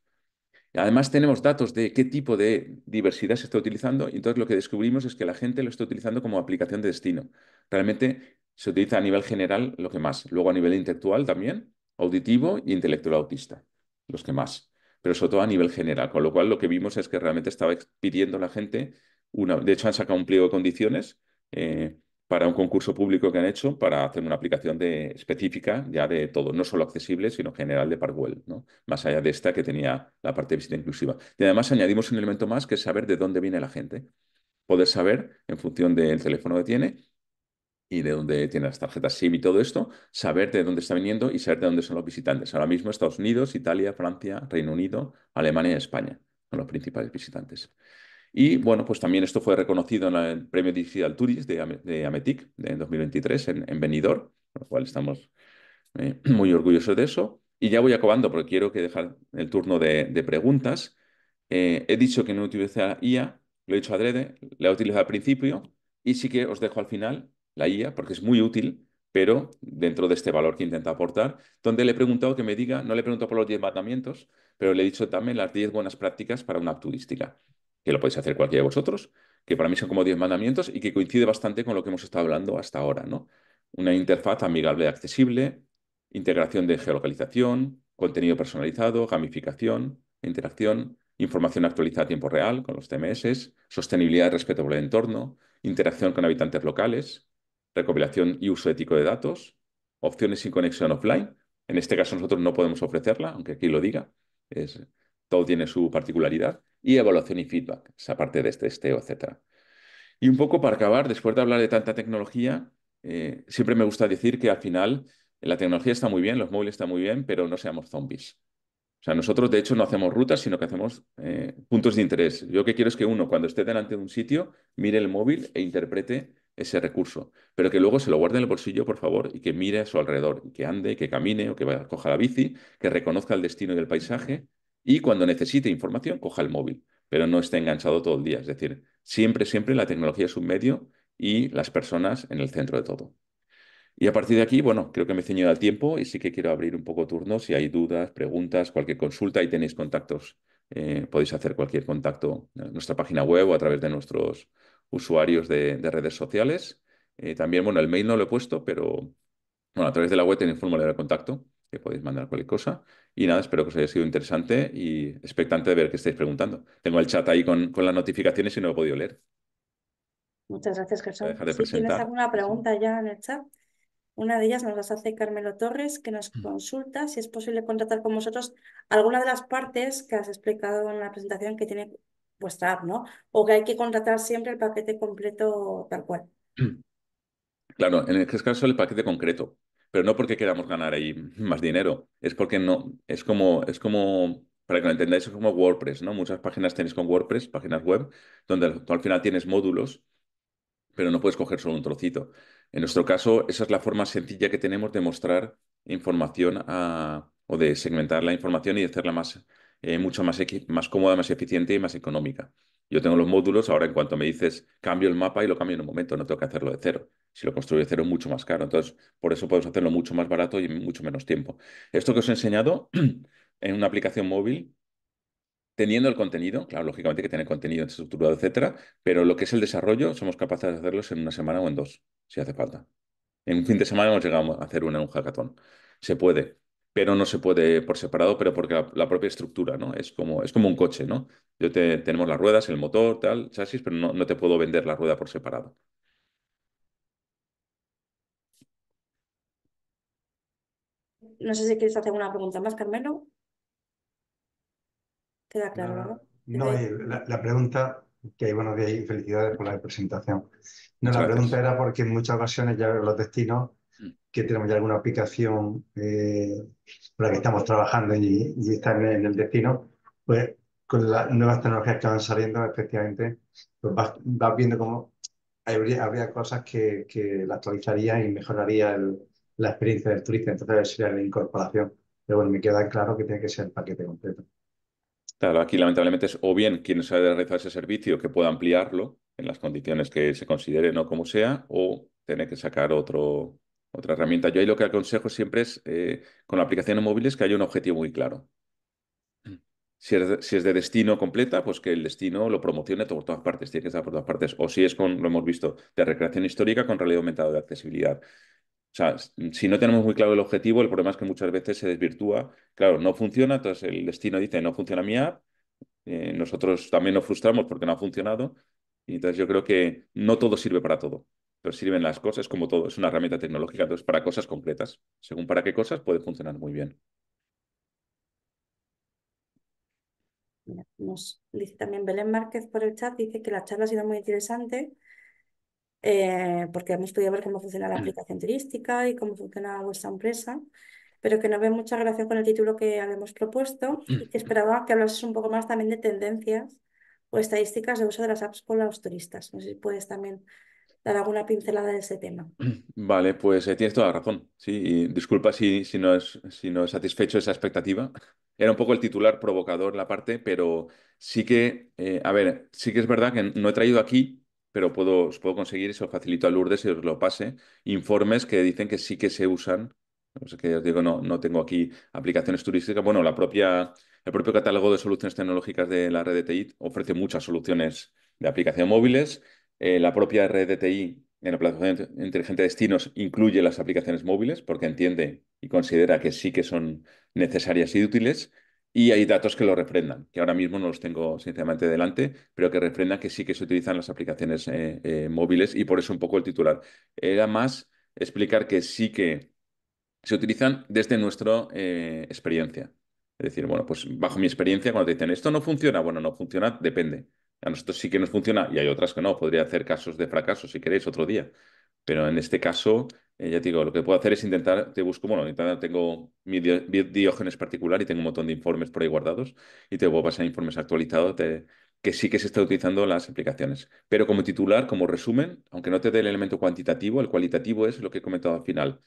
B: Y además tenemos datos de qué tipo de diversidad se está utilizando, y entonces lo que descubrimos es que la gente lo está utilizando como aplicación de destino. Realmente se utiliza a nivel general lo que más, luego a nivel intelectual también, auditivo e intelectual autista, los que más pero sobre todo a nivel general. Con lo cual, lo que vimos es que realmente estaba pidiendo la gente una. De hecho, han sacado un pliego de condiciones eh, para un concurso público que han hecho para hacer una aplicación de, específica ya de todo, no solo accesible, sino general de Parkwell, ¿no? más allá de esta que tenía la parte de visita inclusiva. Y además, añadimos un elemento más que es saber de dónde viene la gente. Poder saber, en función del teléfono que tiene, y de dónde tiene las tarjetas SIM y todo esto, saber de dónde está viniendo y saber de dónde son los visitantes. Ahora mismo Estados Unidos, Italia, Francia, Reino Unido, Alemania y España son los principales visitantes. Y bueno, pues también esto fue reconocido en el Premio Digital Tourist de, Ametic de 2023 en, en Benidorm, con lo cual estamos eh, [clears throat] muy orgullosos de eso. Y ya voy acabando porque quiero que dejar el turno de, preguntas. Eh, he dicho que no la IA, lo he dicho adrede, la he utilizado al principio y sí que os dejo al final la IA, porque es muy útil, pero dentro de este valor que intenta aportar, donde le he preguntado que me diga, no le he preguntado por los 10 mandamientos, pero le he dicho también las 10 buenas prácticas para una turística, que lo podéis hacer cualquiera de vosotros, que para mí son como 10 mandamientos y que coincide bastante con lo que hemos estado hablando hasta ahora, ¿no? Una interfaz amigable y accesible, integración de geolocalización, contenido personalizado, gamificación, interacción, información actualizada a tiempo real con los TMS, sostenibilidad y respeto por entorno, interacción con habitantes locales, recopilación y uso ético de datos, opciones sin conexión offline. En este caso nosotros no podemos ofrecerla, aunque aquí lo diga. Es, todo tiene su particularidad. Y evaluación y feedback, esa parte de este etc. Y un poco para acabar, después de hablar de tanta tecnología, eh, siempre me gusta decir que al final la tecnología está muy bien, los móviles están muy bien, pero no seamos zombies. O sea, nosotros de hecho no hacemos rutas, sino que hacemos eh, puntos de interés. Yo lo que quiero es que uno, cuando esté delante de un sitio, mire el móvil e interprete ese recurso, pero que luego se lo guarde en el bolsillo, por favor, y que mire a su alrededor, y que ande, que camine o que coja la bici, que reconozca el destino y el paisaje, y cuando necesite información, coja el móvil, pero no esté enganchado todo el día. Es decir, siempre, siempre la tecnología es un medio y las personas en el centro de todo. Y a partir de aquí, bueno, creo que me he ceñido al tiempo y sí que quiero abrir un poco turno. Si hay dudas, preguntas, cualquier consulta, y tenéis contactos, eh, podéis hacer cualquier contacto en nuestra página web o a través de nuestros usuarios de, redes sociales. Eh, también, bueno, el mail no lo he puesto, pero bueno, a través de la web tenéis un formulario de contacto que podéis mandar cualquier cosa. Y nada, espero que os haya sido interesante y expectante de ver qué estáis preguntando. Tengo el chat ahí con, las notificaciones y no lo he podido leer.
A: Muchas gracias, Gerson. si tienes alguna pregunta ya en el chat, una de ellas nos las hace Carmelo Torres, que nos mm. consulta si es posible contratar con vosotros alguna de las partes que has explicado en la presentación que tiene vuestra ¿no? O que hay que contratar siempre el paquete completo tal cual. [clears throat]
B: Claro, en este caso el paquete concreto, pero no porque queramos ganar ahí más dinero, es porque no, es como, es como, para que lo entendáis, es como WordPress, ¿no? Muchas páginas tenéis con WordPress, páginas web, donde al final tienes módulos, pero no puedes coger solo un trocito. En nuestro caso, esa es la forma sencilla que tenemos de mostrar información o de segmentar la información y de hacerla más, eh, mucho más, más cómoda, más eficiente y más económica. Yo tengo los módulos, ahora en cuanto me dices cambio el mapa y lo cambio en un momento, no tengo que hacerlo de cero. Si lo construyo de cero es mucho más caro. Entonces, por eso podemos hacerlo mucho más barato y mucho menos tiempo. Esto que os he enseñado [clears throat] en una aplicación móvil, teniendo el contenido, claro, lógicamente hay que tener contenido estructurado, etcétera, pero lo que es el desarrollo somos capaces de hacerlos en una semana o en dos, si hace falta. En un fin de semana hemos llegamos a hacer una en un hackathon. Se puede pero no se puede por separado, pero porque la, propia estructura, ¿no? Es como, es como un coche, ¿no? Yo tenemos las ruedas, el motor, tal, chasis, pero no, te puedo vender la rueda por separado.
C: No sé
A: si quieres hacer una pregunta más, Carmelo. Queda claro,
C: No, eh, la, pregunta, que bueno de felicidades por la presentación. No, la pregunta era porque en muchas ocasiones ya los destinos que tenemos ya alguna aplicación para eh, la que estamos trabajando y, y está en, el destino, pues con las nuevas tecnologías que van saliendo, efectivamente, pues vas, viendo cómo habría, habría cosas que, que la actualizaría y mejoraría la experiencia del turista. Entonces sería la incorporación. Pero bueno, me queda claro que tiene que ser el paquete completo.
B: Claro, aquí lamentablemente es o bien quien sabe realizar ese servicio que pueda ampliarlo en las condiciones que se considere, o como sea, o tener que sacar otro, otra herramienta. Yo ahí lo que aconsejo siempre es, eh, con la aplicación móviles, que haya un objetivo muy claro. Si es, de, destino completa, pues que el destino lo promocione por todas partes, tiene que estar por todas partes. O si es con, lo hemos visto, de recreación histórica con realidad aumentada de accesibilidad. O sea, si no tenemos muy claro el objetivo, el problema es que muchas veces se desvirtúa. Claro, no funciona, entonces el destino dice, no funciona mi app. Eh, nosotros también nos frustramos porque no ha funcionado. Y entonces yo creo que no todo sirve para todo. Pero sirven las cosas como todo, es una herramienta tecnológica, entonces para cosas completas. Según para qué cosas puede funcionar muy bien.
A: dice también Belén Márquez por el chat, dice que la charla ha sido muy interesante eh, porque hemos podido ver cómo funciona la mm. aplicación turística y cómo funciona vuestra empresa, pero que no ve mucha relación con el título que habíamos propuesto y que esperaba que hablases un poco más también de tendencias o estadísticas de uso de las apps por los turistas. No sé si puedes también dar alguna pincelada de ese tema.
B: Vale, pues eh, tienes toda la razón. Sí, disculpa si, si, no es, si no satisfecho esa expectativa. Era un poco el titular provocador la parte, pero sí que, eh, a ver, sí que es verdad que no he traído aquí, pero puedo, os puedo conseguir, y se os facilito a Lourdes y os lo pase, informes que dicen que sí que se usan. que os digo, no, no tengo aquí aplicaciones turísticas. Bueno, la propia, el propio catálogo de soluciones tecnológicas de la red de TI ofrece muchas soluciones de aplicación móviles eh, la propia red de en la plataforma inteligente de destinos incluye las aplicaciones móviles porque entiende y considera que sí que son necesarias y útiles. Y hay datos que lo refrendan, que ahora mismo no los tengo sinceramente delante, pero que refrendan que sí que se utilizan las aplicaciones eh, eh, móviles y por eso un poco el titular. Era más explicar que sí que se utilizan desde nuestra experiencia. Es decir, bueno, pues bajo mi experiencia, cuando te dicen esto no funciona, bueno, no funciona, depende. A nosotros sí que nos funciona y hay otras que no. Podría hacer casos de fracaso si queréis otro día. Pero en este caso, eh, ya te digo, lo que puedo hacer es intentar, te busco, bueno, tengo mi, diógenes particular y tengo un montón de informes por ahí guardados y te puedo pasar informes actualizados que sí que se está utilizando las aplicaciones. Pero como titular, como resumen, aunque no te dé el elemento cuantitativo, el cualitativo es lo que he comentado al final.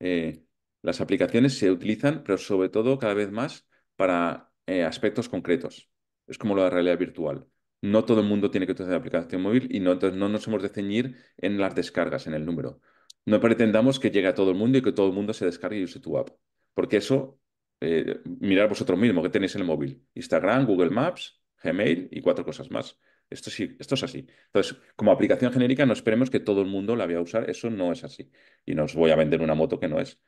B: Eh, las aplicaciones se utilizan, pero sobre todo cada vez más para eh, aspectos concretos. Es como la realidad virtual no todo el mundo tiene que utilizar la aplicación móvil y no, no nos hemos de ceñir en las descargas, en el número. No pretendamos que llegue a todo el mundo y que todo el mundo se descargue y use tu app, porque eso, eh, mirar vosotros mismos que tenéis en el móvil, Instagram, Google Maps, Gmail y cuatro cosas más. Esto, sí, esto es así. Entonces, como aplicación genérica, no esperemos que todo el mundo la vaya a usar. Eso no es así. Y no os voy a vender una moto que no es.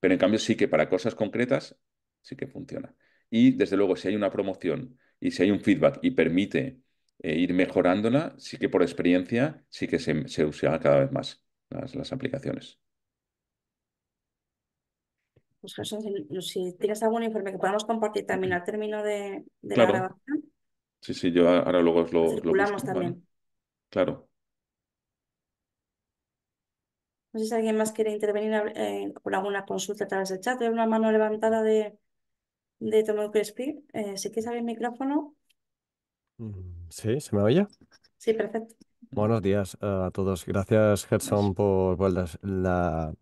B: Pero en cambio, sí que para cosas concretas, sí que funciona. Y desde luego, si hay una promoción y si hay un feedback y permite eh, ir mejorándola, sí que por experiencia, sí que se, se cada vez más las, aplicaciones.
A: Pues si tienes algún informe que podamos compartir también al término de, la grabación.
B: Sí, sí, yo ahora luego os lo... Claro.
A: No sé si alguien más quiere intervenir por eh, con alguna consulta a través del chat. Veo una mano levantada de, de Tomo Crespi. Eh, si quieres abrir el micrófono.
C: Mm, sí, ¿se me oye? Sí, perfecto. Buenos días eh, a todos. Gracias, Gerson, por, la,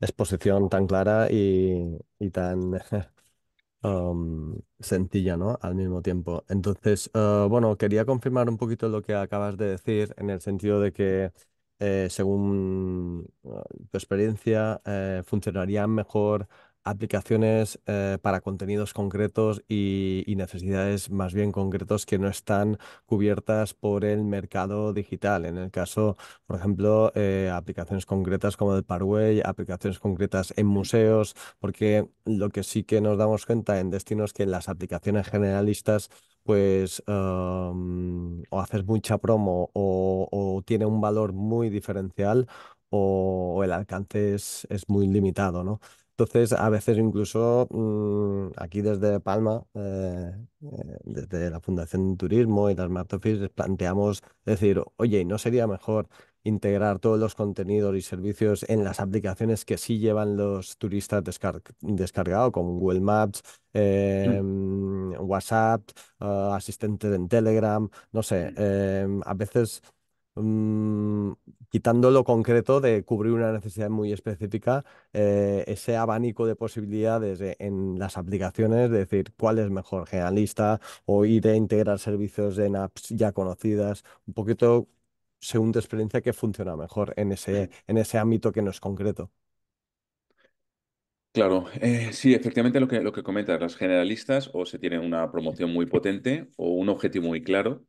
C: exposición tan clara y, tan [laughs] um, sencilla, ¿no? Al mismo tiempo. Entonces, eh, bueno, quería confirmar un poquito lo que acabas de decir en el sentido de que eh, según tu experiencia funcionaría mejor aplicaciones eh, para contenidos concretos y, necesidades más bien concretos que no están cubiertas por el mercado digital. En el caso, por ejemplo, eh, aplicaciones concretas como el Parway, aplicaciones concretas en museos, porque lo que sí que nos damos cuenta en destinos es que las aplicaciones generalistas pues o haces mucha promo o, tiene un valor muy diferencial o, el alcance es, muy limitado, ¿no? Entonces, a veces incluso mm, aquí desde Palma, eh, eh, desde la Fundación Turismo y las Smart Office, planteamos decir, oye, ¿no sería mejor integrar todos los contenidos y servicios en las aplicaciones que sí llevan los turistas descargados, como Google Maps, mm. em, WhatsApp, ah, asistentes en Telegram, no sé, mm. em, a veces Mm, quitando lo concreto de cubrir una necesidad muy específica, eh, ese abanico de posibilidades e, en las aplicaciones, de decir cuál es mejor, generalista o ir a integrar servicios en apps ya conocidas, un poquito según tu experiencia qué funciona mejor en ese, en ese ámbito que no es concreto.
B: Claro, eh, sí, efectivamente lo que, lo que comentas, las generalistas o se tiene una promoción muy potente o un objetivo muy claro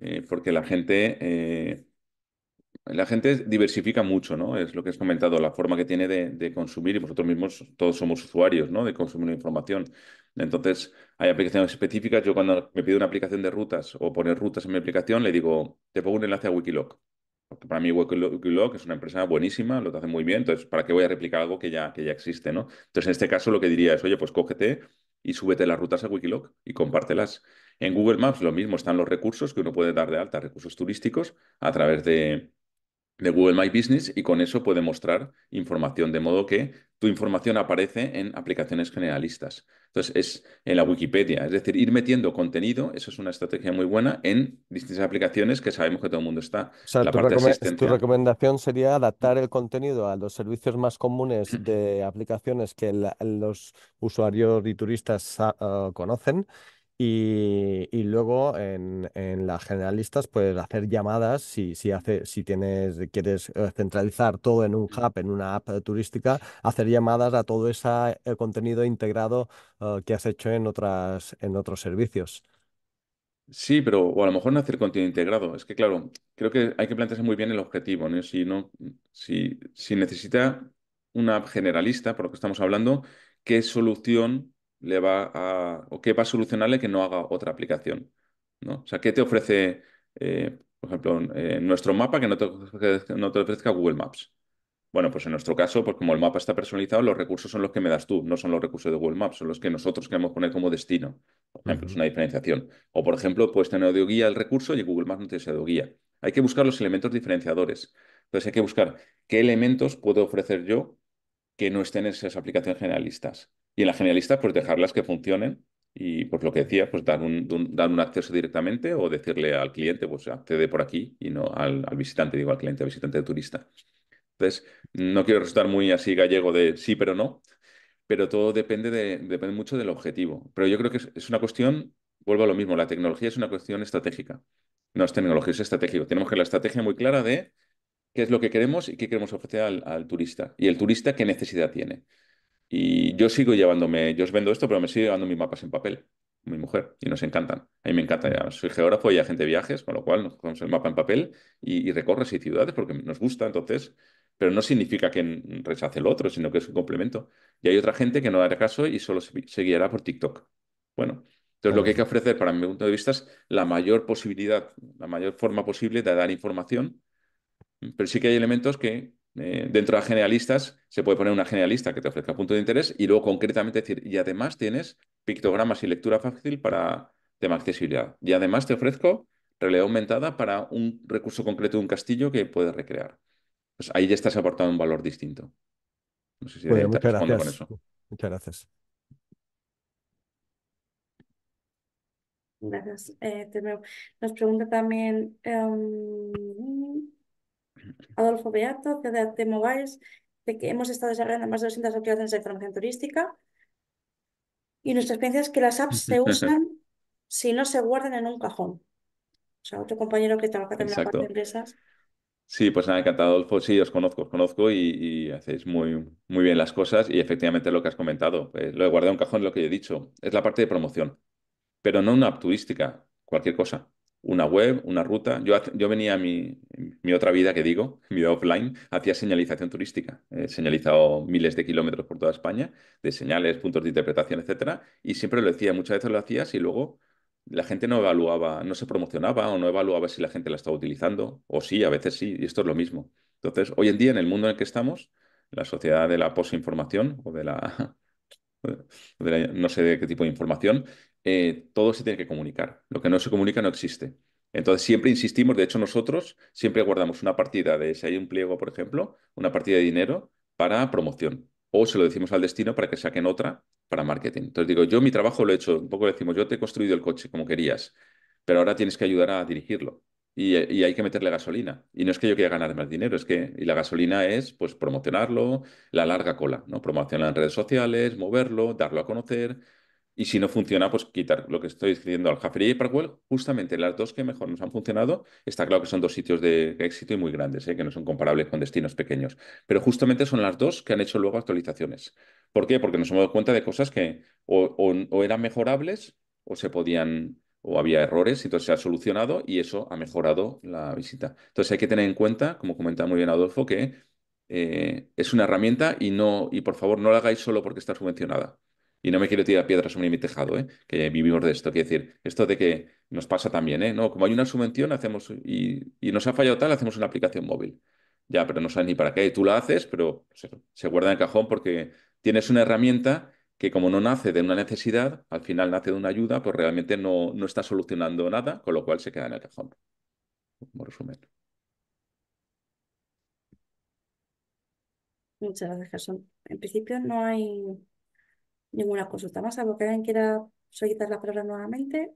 B: eh, porque la gente, eh, la gente diversifica mucho, ¿no? Es lo que has comentado, la forma que tiene de, consumir y vosotros mismos todos somos usuarios, ¿no? De consumir información. Entonces, hay aplicaciones específicas. Yo cuando me pido una aplicación de rutas o poner rutas en mi aplicación, le digo, te pongo un enlace a Wikiloc. Porque para mí Wikiloc es una empresa buenísima, lo hace muy bien, entonces, ¿para qué voy a replicar algo que ya, que ya existe? ¿no? Entonces, en este caso, lo que diría es, oye, pues cógete y súbete las rutas a Wikiloc y compártelas. En Google Maps lo mismo, están los recursos que uno puede dar de alta, recursos turísticos, a través de, Google My Business y con eso puede mostrar información, de modo que tu información aparece en aplicaciones generalistas. Entonces, es en la Wikipedia, es decir, ir metiendo contenido, eso es una estrategia muy buena en distintas aplicaciones que sabemos que todo el mundo está. en la tu, parte tu
C: recomendación sería adaptar el contenido a los servicios más comunes de aplicaciones que los usuarios y turistas ah, conocen y, luego en, en, las generalistas, puedes hacer llamadas si, si, hace, si tienes, quieres eh, centralizar todo en un hub, en una app eh, turística, hacer llamadas a todo ese eh, contenido integrado que has hecho en, otras, en otros servicios.
B: Sí, pero o a lo mejor no hacer contenido integrado. Es que, claro, creo que hay que plantearse muy bien el objetivo, ¿no? Si, no, si, si necesita una app generalista, por lo que estamos hablando, qué solución le va a, o qué va a solucionarle que no haga otra aplicación. ¿no? O sea, ¿qué te ofrece, eh, por ejemplo, nuestro mapa que no te, ofrezca, Google Maps? Bueno, pues en nuestro caso, pues como el mapa está personalizado, los recursos son los que me das tú, no son los recursos de Google Maps, son los que nosotros queremos poner como destino. Por ejemplo, es una diferenciación. O, por ejemplo, puedes tener audio guía el recurso y Google Maps no tiene audio guía. Hay que buscar los elementos diferenciadores. Entonces hay que buscar qué elementos puedo ofrecer yo que no estén en esas aplicaciones generalistas. Y en la generalista, pues dejarlas que funcionen y pues lo que decía, pues dar un, un acceso directamente o decirle al cliente, pues accede por aquí y no al, visitante, digo al cliente, al visitante de turista. Entonces, no quiero resultar muy así gallego de sí, pero no, pero todo depende, depende mucho del objetivo. Pero yo creo que es, una cuestión, vuelvo a lo mismo, la tecnología es una cuestión estratégica. No es tecnología, es estratégico. Tenemos que la estrategia muy clara de qué es lo que queremos y qué queremos ofrecer al, al turista y el turista qué necesidad tiene. Y yo sigo llevándome, yo os vendo esto, pero me sigo llevando mis mapas en papel, mi mujer, y nos encantan. A mí me encanta, soy geógrafo y agente de viajes, con lo cual nos ponemos el mapa en papel y, recorres y ciudades porque nos gusta, entonces, pero no significa que rechace el otro, sino que es un complemento. Y hay otra gente que no dará caso y solo se guiará por TikTok. Bueno, entonces, lo que hay que ofrecer, para mi punto de vista, es la mayor posibilidad, la mayor forma posible de dar información, pero sí que hay elementos que eh, dentro de generalistas se puede poner una generalista que te ofrezca punto de interés y luego concretamente decir, y además tienes pictogramas y lectura fácil para tema accesibilidad. Y además te ofrezco realidad aumentada para un recurso concreto de un castillo que puedes recrear. Pues ahí ya estás aportando un valor distinto.
C: No sé si muchas gracias. Muchas
A: gracias. Eh, nos pregunta también em, Adolfo Beato, de Mobiles, de que hemos estado desarrollando más de 200 aplicaciones de información turística. Y nuestra experiencia es que las apps se usan [laughs] si no se guardan en un cajón. O sea, otro compañero que trabaja también en la parte de empresas.
B: Sí, pues nada, encantado, Adolfo. Sí, os conozco, os conozco y, hacéis muy, muy bien las cosas. Y efectivamente lo que has comentado, eh, lo de guardar un cajón, es lo que yo he dicho, es la parte de promoción, pero no una app turística, cualquier cosa una web, una ruta. Yo, yo venía a mi, otra vida que digo, [laughs] mi offline, hacía señalización turística. He señalizado miles de kilómetros por toda España, de señales, puntos de interpretación, etcétera, y siempre lo decía, muchas veces lo hacías y luego la gente no evaluaba, no se promocionaba o no evaluaba si la gente la estaba utilizando, o sí, a veces sí, y esto es lo mismo. Entonces, hoy en día, en el mundo en el que estamos, la sociedad de la posinformación o de la [laughs] no sé de qué tipo de información, eh, todo se tiene que comunicar. Lo que no se comunica no existe. Entonces siempre insistimos, de hecho nosotros siempre guardamos una partida de, si hay un pliego, por ejemplo, una partida de dinero para promoción. O se lo decimos al destino para que saquen otra para marketing. Entonces digo, yo mi trabajo lo he hecho, un poco decimos, yo te he construido el coche como querías, pero ahora tienes que ayudar a dirigirlo. Y, hay que meterle gasolina. Y no es que yo quiera ganar más dinero, es que y la gasolina es pues promocionarlo, la larga cola, ¿no? promocionar en redes sociales, moverlo, darlo a conocer, y si no funciona, pues quitar lo que estoy diciendo al Jafri y Parkwell, justamente las dos que mejor nos han funcionado, está claro que son dos sitios de éxito y muy grandes, ¿eh? que no son comparables con destinos pequeños, pero justamente son las dos que han hecho luego actualizaciones. ¿Por qué? Porque nos hemos dado cuenta de cosas que o, eran mejorables o se podían o había errores, y entonces se ha solucionado y eso ha mejorado la visita. Entonces hay que tener en cuenta, como comentaba muy bien Adolfo, que eh, es una herramienta y no, y por favor no la hagáis solo porque está subvencionada. Y no me quiero tirar piedras sobre mi tejado, ¿eh? que vivimos de esto. Quiero decir, esto de que nos pasa también, ¿eh? No, como hay una subvención, hacemos y, nos ha fallado tal, hacemos una aplicación móvil. Ya, pero no sabes ni para qué. Tú la haces, pero se, guarda en el cajón porque tienes una herramienta que como no nace de una necesidad, al final nace de una ayuda, pues realmente no, no está solucionando nada, con lo cual se queda en el cajón. Como resumen.
A: Muchas gracias, Gerson. En principio no hay ninguna consulta más, ¿Algo que alguien quiera solicitar la palabra nuevamente.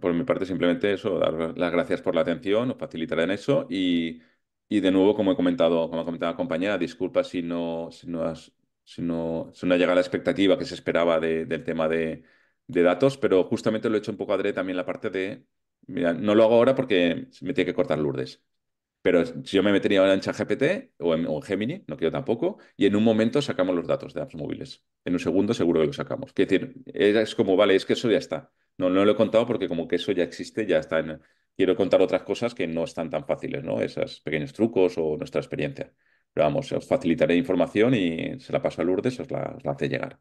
B: Por mi parte, simplemente eso, dar las gracias por la atención, nos facilitaré en eso y, de nuevo, como he comentado, como ha comentado la compañera, disculpa si no, si no, has, si no, si no ha llegado la expectativa que se esperaba del tema de, de, datos, pero justamente lo he hecho un poco adrede también la parte de, mira, no lo hago ahora porque me tiene que cortar Lourdes, pero si yo me metería en ChatGPT o en, o en Gemini, no quiero tampoco, y en un momento sacamos los datos de apps móviles. En un segundo seguro que los sacamos. Es decir, es como, vale, es que eso ya está. No, no lo he contado porque como que eso ya existe, ya está en... Quiero contar otras cosas que no están tan fáciles, ¿no? Esos pequeños trucos o nuestra experiencia. Pero vamos, os facilitaré información y se la paso a Lourdes, os os la hace llegar.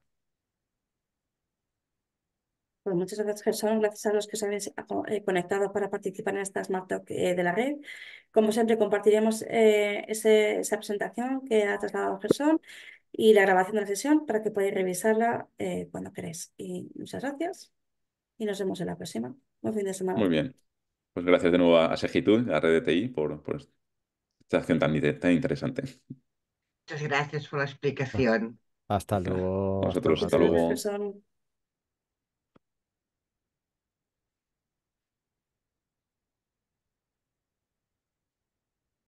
A: Pues muchas gracias, Gerson. Gracias a los que se habéis ah, eh, conectado para participar en esta Smart Talk eh, de la red. Como siempre, compartiremos eh, esa presentación que ha trasladado Gerson y la grabación de la sesión para que podáis revisarla cuando queráis. Y muchas gracias y nos vemos en la próxima. Buen fin de semana. Muy bien.
B: Pues gracias de nuevo a Segitud, a Red e por, esta acción tan, interesante.
C: Muchas gracias por la explicación.
B: Hasta luego. Nosotros, hasta,
C: luego.